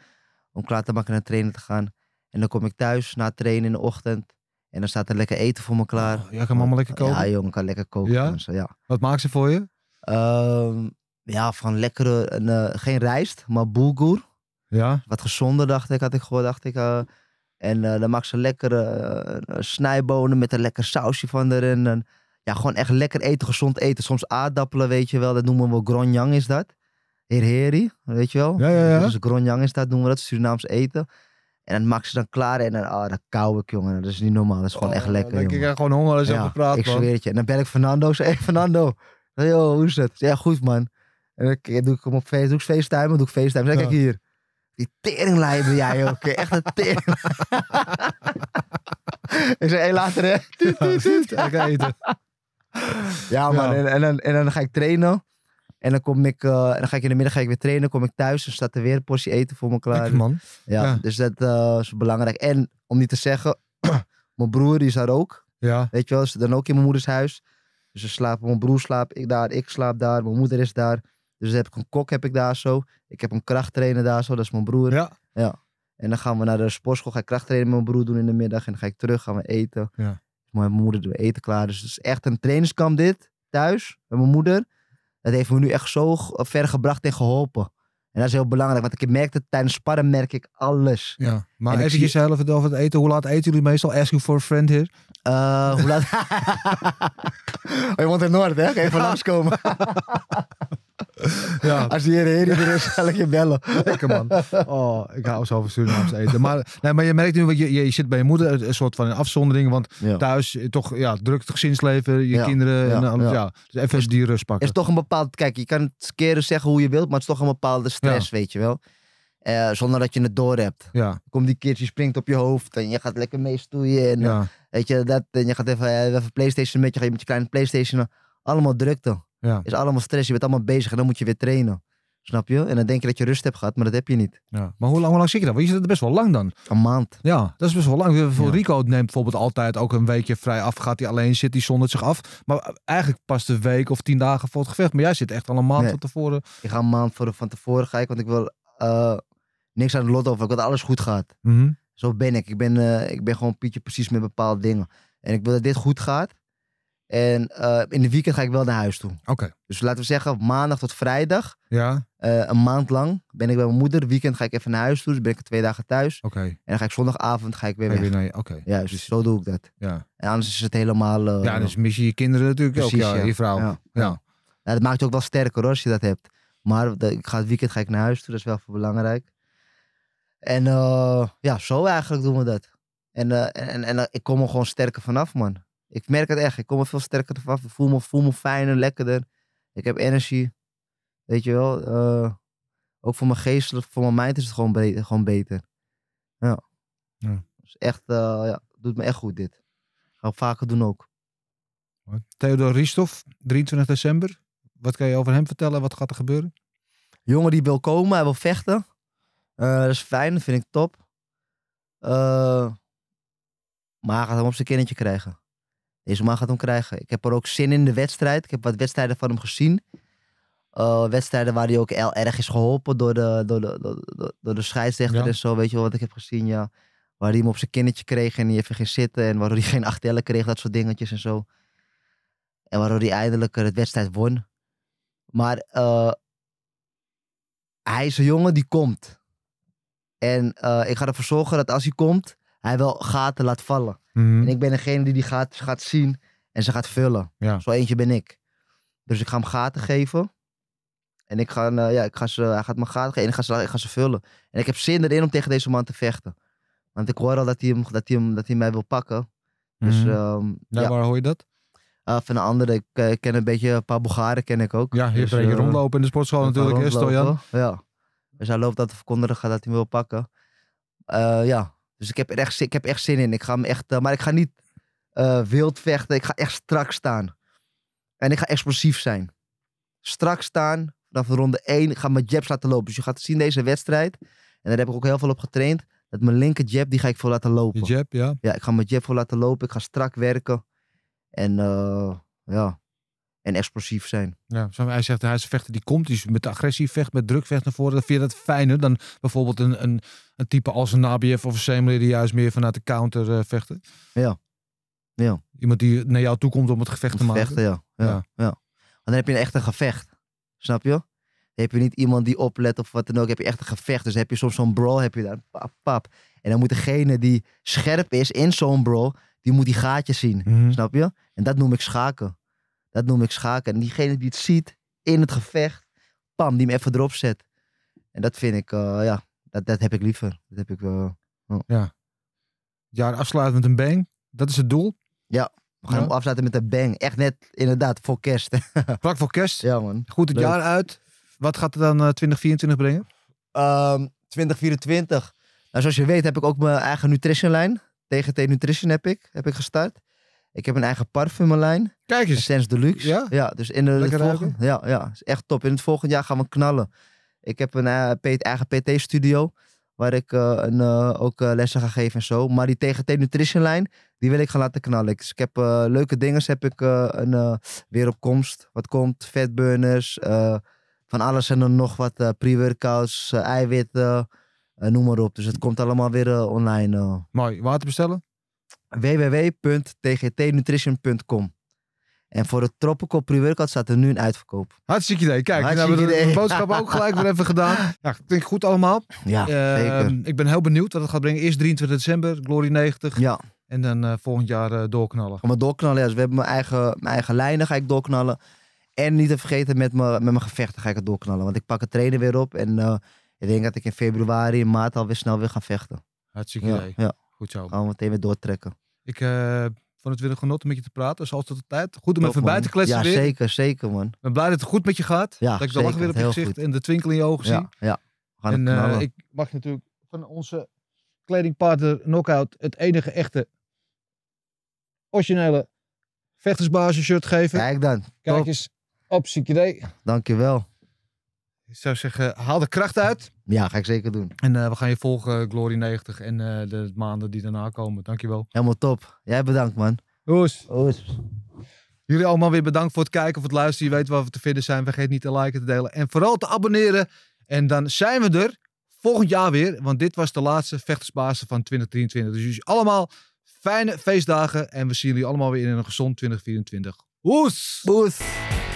Om klaar te maken naar trainen te gaan. En dan kom ik thuis na trainen in de ochtend. En dan staat er lekker eten voor me klaar. Oh, ja, kan mama lekker koken? Ja, jongen, kan lekker koken. Ja? zo. ja? Wat maakt ze voor je? Ehm, ja, van lekkere, eh, geen rijst, maar bulgur. Ja. Wat gezonder, dacht ik, had ik gewoon dacht ik. Eh. en eh, dan maak ze lekkere snijbonen met een lekker sausje van erin. En, ja, gewoon echt lekker eten, gezond eten. Soms aardappelen, weet je wel, dat noemen we gronjang is dat. Herheri, weet je wel. Ja, ja, ja. Dus gronjang is dat, noemen we dat, Surinaams eten. En dan maak ze dan klaar en dan, ah, oh, dat kou ik, jongen. Dat is niet normaal. Dat is gewoon oh, echt lekker, Ik heb gewoon honger als je ja, Ik zweer het je. En dan bel ik Fernando. Zeg, Fernando, Yo, hoe is het? Ja, goed man. En dan doe ik hem op Facebook, doe ik FaceTime, doe ik FaceTime. Zeg, kijk hier. Die teringlijn bij jij ook. Echt een tering. ik zeg, hé, later hè. Ik ga eten. Ja man, en, en, dan, en dan ga ik trainen. En dan, kom ik, eh, en dan ga ik in de middag ga ik weer trainen. kom ik thuis en staat er weer een portie eten voor me klaar. man. Ja, Dus dat eh, is belangrijk. En om niet te zeggen, mijn broer die is daar ook. Ja. Weet je wel, is dan ook in mijn moeders huis. Dus ze slapen, mijn broer slaapt ik daar, ik slaap daar, mijn moeder is daar. Dus heb ik een kok heb ik daar zo. Ik heb een krachttrainer daar zo, dat is mijn broer. Ja. ja. En dan gaan we naar de sportschool, ga ik krachttrainen met mijn broer doen in de middag. En dan ga ik terug, gaan we eten. Ja. Dus mijn moeder doet eten klaar. Dus het is echt een trainingskamp dit, thuis, met mijn moeder. Dat heeft me nu echt zo ver gebracht en geholpen. En dat is heel belangrijk, want ik merkte tijdens sparren merk ik alles. Ja, maar en even jezelf zie... over het eten. Hoe laat eten jullie meestal? Ask you for a friend here. Uh, hoe laat... oh, je woont in Noord, hè? even langskomen. Ja. Als die heren hier is, zal ik je bellen. Lekker man. Oh, ik hou zo van Surinaams eten. Maar, nee, maar je merkt nu, je, je zit bij je moeder, een soort van een afzondering. Want thuis eh, toch ja, druk het gezinsleven, je kinderen. En, ja. Eh, dus even dus die rust pakken. is toch een bepaald, kijk, je kan het keren zeggen hoe je wilt, maar het is toch een bepaalde stress, weet je wel. Eh, zonder dat je het door hebt. Ja. Komt die keertje, springt op je hoofd en je gaat lekker meestoeien. En, weet je, dat, en je gaat even, even Playstation met je, met je kleine Playstation. Allemaal drukte. Ja. Is allemaal stress, je bent allemaal bezig en dan moet je weer trainen. Snap je? En dan denk je dat je rust hebt gehad, maar dat heb je niet. Ja. Maar hoe lang, hoe lang zit je dan? Want je zit er best wel lang dan. Een maand. Ja, dat is best wel lang. Voor Rico neemt bijvoorbeeld altijd ook een weekje vrij af. Gaat hij alleen, zit hij zonder zich af. Maar eigenlijk pas een week of tien dagen voor het gevecht. Maar jij zit echt al een maand van tevoren. Ik ga een maand voor, van tevoren ga ik, want ik wil eh, niks aan het lot over. Ik wil dat alles goed gaat. Mhm. Zo ben ik. Ik ben, uh, ik ben gewoon Pietje precies met bepaalde dingen. En ik wil dat dit goed gaat. En eh, in de weekend ga ik wel naar huis toe. Oké. Dus laten we zeggen, maandag tot vrijdag. Ja. Eh, een maand lang ben ik bij mijn moeder. Weekend ga ik even naar huis toe. Dus ben ik twee dagen thuis. Oké. En dan ga ik zondagavond ga ik weer ga weg. Oké. Ja, dus, zo doe ik dat. Ja. En anders is het helemaal... Eh, ja, dus mis je je kinderen natuurlijk ook. Ja, Je vrouw. Ja. ja. Nou, dat maakt je ook wel sterker hoor, als je dat hebt. Maar ik ga het weekend ga ik naar huis toe. Dat is wel voor belangrijk. En ja, zo eigenlijk doen we dat. En, en, en, en ik kom er gewoon sterker vanaf, man. Ik merk het echt. Ik kom er veel sterker vanaf. Ik voel me, voel me fijner, lekkerder. Ik heb energie. Weet je wel. Eh, ook voor mijn geest, voor mijn mind is het gewoon, beter. Gewoon beter. Ja. ja. Dus echt, eh, ja, doet me echt goed dit. Ga ik vaker doen ook. Theodor Ristoff, 23 december. Wat kan je over hem vertellen? Wat gaat er gebeuren? Jongen die wil komen, hij wil vechten. Eh, dat is fijn, dat vind ik top. maar hij gaat hem op zijn kindertje krijgen. Deze man gaat hem krijgen. Ik heb er ook zin in de wedstrijd. Ik heb wat wedstrijden van hem gezien. Eh, wedstrijden waar hij ook erg is geholpen door de, door de, door de, scheidsrechter en zo. Weet je wel wat ik heb gezien, ja. Waar hij hem op zijn kindertje kreeg en die even ging zitten. En waardoor hij geen achtellen kreeg, dat soort dingetjes en zo. En waardoor hij eindelijk het eh, wedstrijd won. Maar eh, hij is een jongen die komt. En ik ga ervoor zorgen dat als hij komt, hij wil gaten laat vallen. Mhm. En ik ben degene die die gaten gaat zien en ze gaat vullen. Zo eentje ben ik. Dus ik ga hem gaten geven. En ik ga, eh, ja, ik ga ze, hij gaat me gaten geven en ik ga, ze, ik ga ze vullen. En ik heb zin erin om tegen deze man te vechten. Want ik hoor al dat hij, hem, dat hij, hem, dat hij mij wil pakken. Dus, mhm. ehm, ja. Waar hoor je dat? Eh, van een andere, eh, ik ken een beetje, een paar Bulgaren ken ik ook. Ja, dus, je hebt dus, rondlopen in de sportschool natuurlijk, hè Ja. Dus hij loopt dat te verkondigen dat hij me wil pakken. ja, dus ik heb, er echt, ik heb echt zin in. Ik ga hem echt, eh, maar ik ga niet eh, wild vechten. Ik ga echt strak staan. En ik ga explosief zijn. Strak staan. Vanaf ronde 1 ik ga mijn jabs laten lopen. Dus je gaat zien deze wedstrijd. En daar heb ik ook heel veel op getraind. Dat mijn linker jab, die ga ik voor laten lopen. Je jab, ja. Ja, ik ga mijn jab voor laten lopen. Ik ga strak werken. En eh, ja, en explosief zijn. Ja, hij zegt, hij is vechter die komt, die met agressie vecht, met druk vecht naar voren. Dan vind je dat fijner dan bijvoorbeeld een, een, een type als een Nabiev of een Semler die juist meer vanuit de counter eh, vechten. Ja. ja. Iemand die naar jou toe komt om het gevecht te maken. Vechten, ja. Ja. ja. dan heb je een echte gevecht. Snap je? Dan heb je niet iemand die oplet of wat dan ook. heb je echt een gevecht. Dus heb je soms zo'n brawl, heb je daar pap, pap. En dan moet degene die scherp is in zo'n brawl, die moet die gaatjes zien. Mhm. Snap je? En dat noem ik schaken. Dat noem ik schaken. En diegene die het ziet in het gevecht, pam, die hem even erop zet. En dat vind ik, eh, ja, dat, dat heb ik liever. Dat heb ik, wel oh. Ja. jaar afsluiten met een bang. Dat is het doel. Ja. We gaan hem afsluiten met een bang. Echt net, inderdaad, voor kerst. Vlak voor kerst. Ja, man. Goed het jaar uit. Wat gaat er dan 2024 eh, brengen? 2024. Ehm, nou, zoals je weet heb ik ook mijn eigen nutritionlijn. TGT Nutrition heb ik, heb ik gestart. Ik heb een eigen parfumlijn. Kijk eens. Sense Deluxe. Ja? ja dus in de, Lekker volgende, ja, ja, is echt top. In het volgende jaar gaan we knallen. Ik heb een uh, eigen PT-studio. Waar ik eh, een, eh, ook lessen ga geven en zo. Maar die TGT Nutrition lijn, die wil ik gaan laten knallen. ik dus heb leuke dingen. Heb ik een, weer op komst. Wat komt? Vetburners. van alles en dan nog wat. Pre-workouts, eiwitten. noem maar op. Dus het komt allemaal weer online. Mooi. Water bestellen? www.tgtnutrition.com. En voor het Tropical Pre-workout staat er nu een uitverkoop. Hartstikke idee. Kijk, nou Hartstikke nou hebben de boodschap ook gelijk weer even gedaan. Ja, ik denk goed allemaal. Ja, uh, Ik ben heel benieuwd wat het gaat brengen. Eerst 23 december, Glory 90. Ja. En dan eh, volgend jaar uh, doorknallen. Maar doorknallen, ja. Dus we hebben mijn eigen, mijn eigen lijnen ga ik doorknallen. En niet te vergeten, met, met mijn gevechten ga ik het doorknallen. Want ik pak het trainen weer op. En eh, ik denk dat ik in februari, en maart alweer snel weer ga vechten. Hartstikke idee. Ja. Goed Gaan we meteen weer doortrekken. Ik uh, vond het weer een genot om met je te praten. Zoals altijd de tijd. Goed om even buiten bij te kletsen ja, weer. zeker, zeker man. Ik ben blij dat het goed met je gaat. Ja, dat ik de lach weer op je gezicht en de twinkel in je ogen ja, zie. Ja, we gaan En eh, ik mag natuurlijk van onze kledingpartner Knockout het enige echte originele vechtersbasis shirt geven. Kijk dan. Kijk eens op je Dankjewel. Ik zou zeggen, haal de kracht uit. Ja, ga ik zeker doen. En eh, we gaan je volgen, Glory 90 en eh, de maanden die daarna komen. Dankjewel. Helemaal top. Jij bedankt, man. Oes. Oes. Jullie allemaal weer bedankt voor het kijken, voor het luisteren. Je weet waar we te vinden zijn. Vergeet niet te liken, te delen en vooral te abonneren. En dan zijn we er volgend jaar weer. Want dit was de laatste vechtersbasis van 2023. Dus jullie allemaal fijne feestdagen. En we zien jullie allemaal weer in een gezond 2024. Oes. Oes.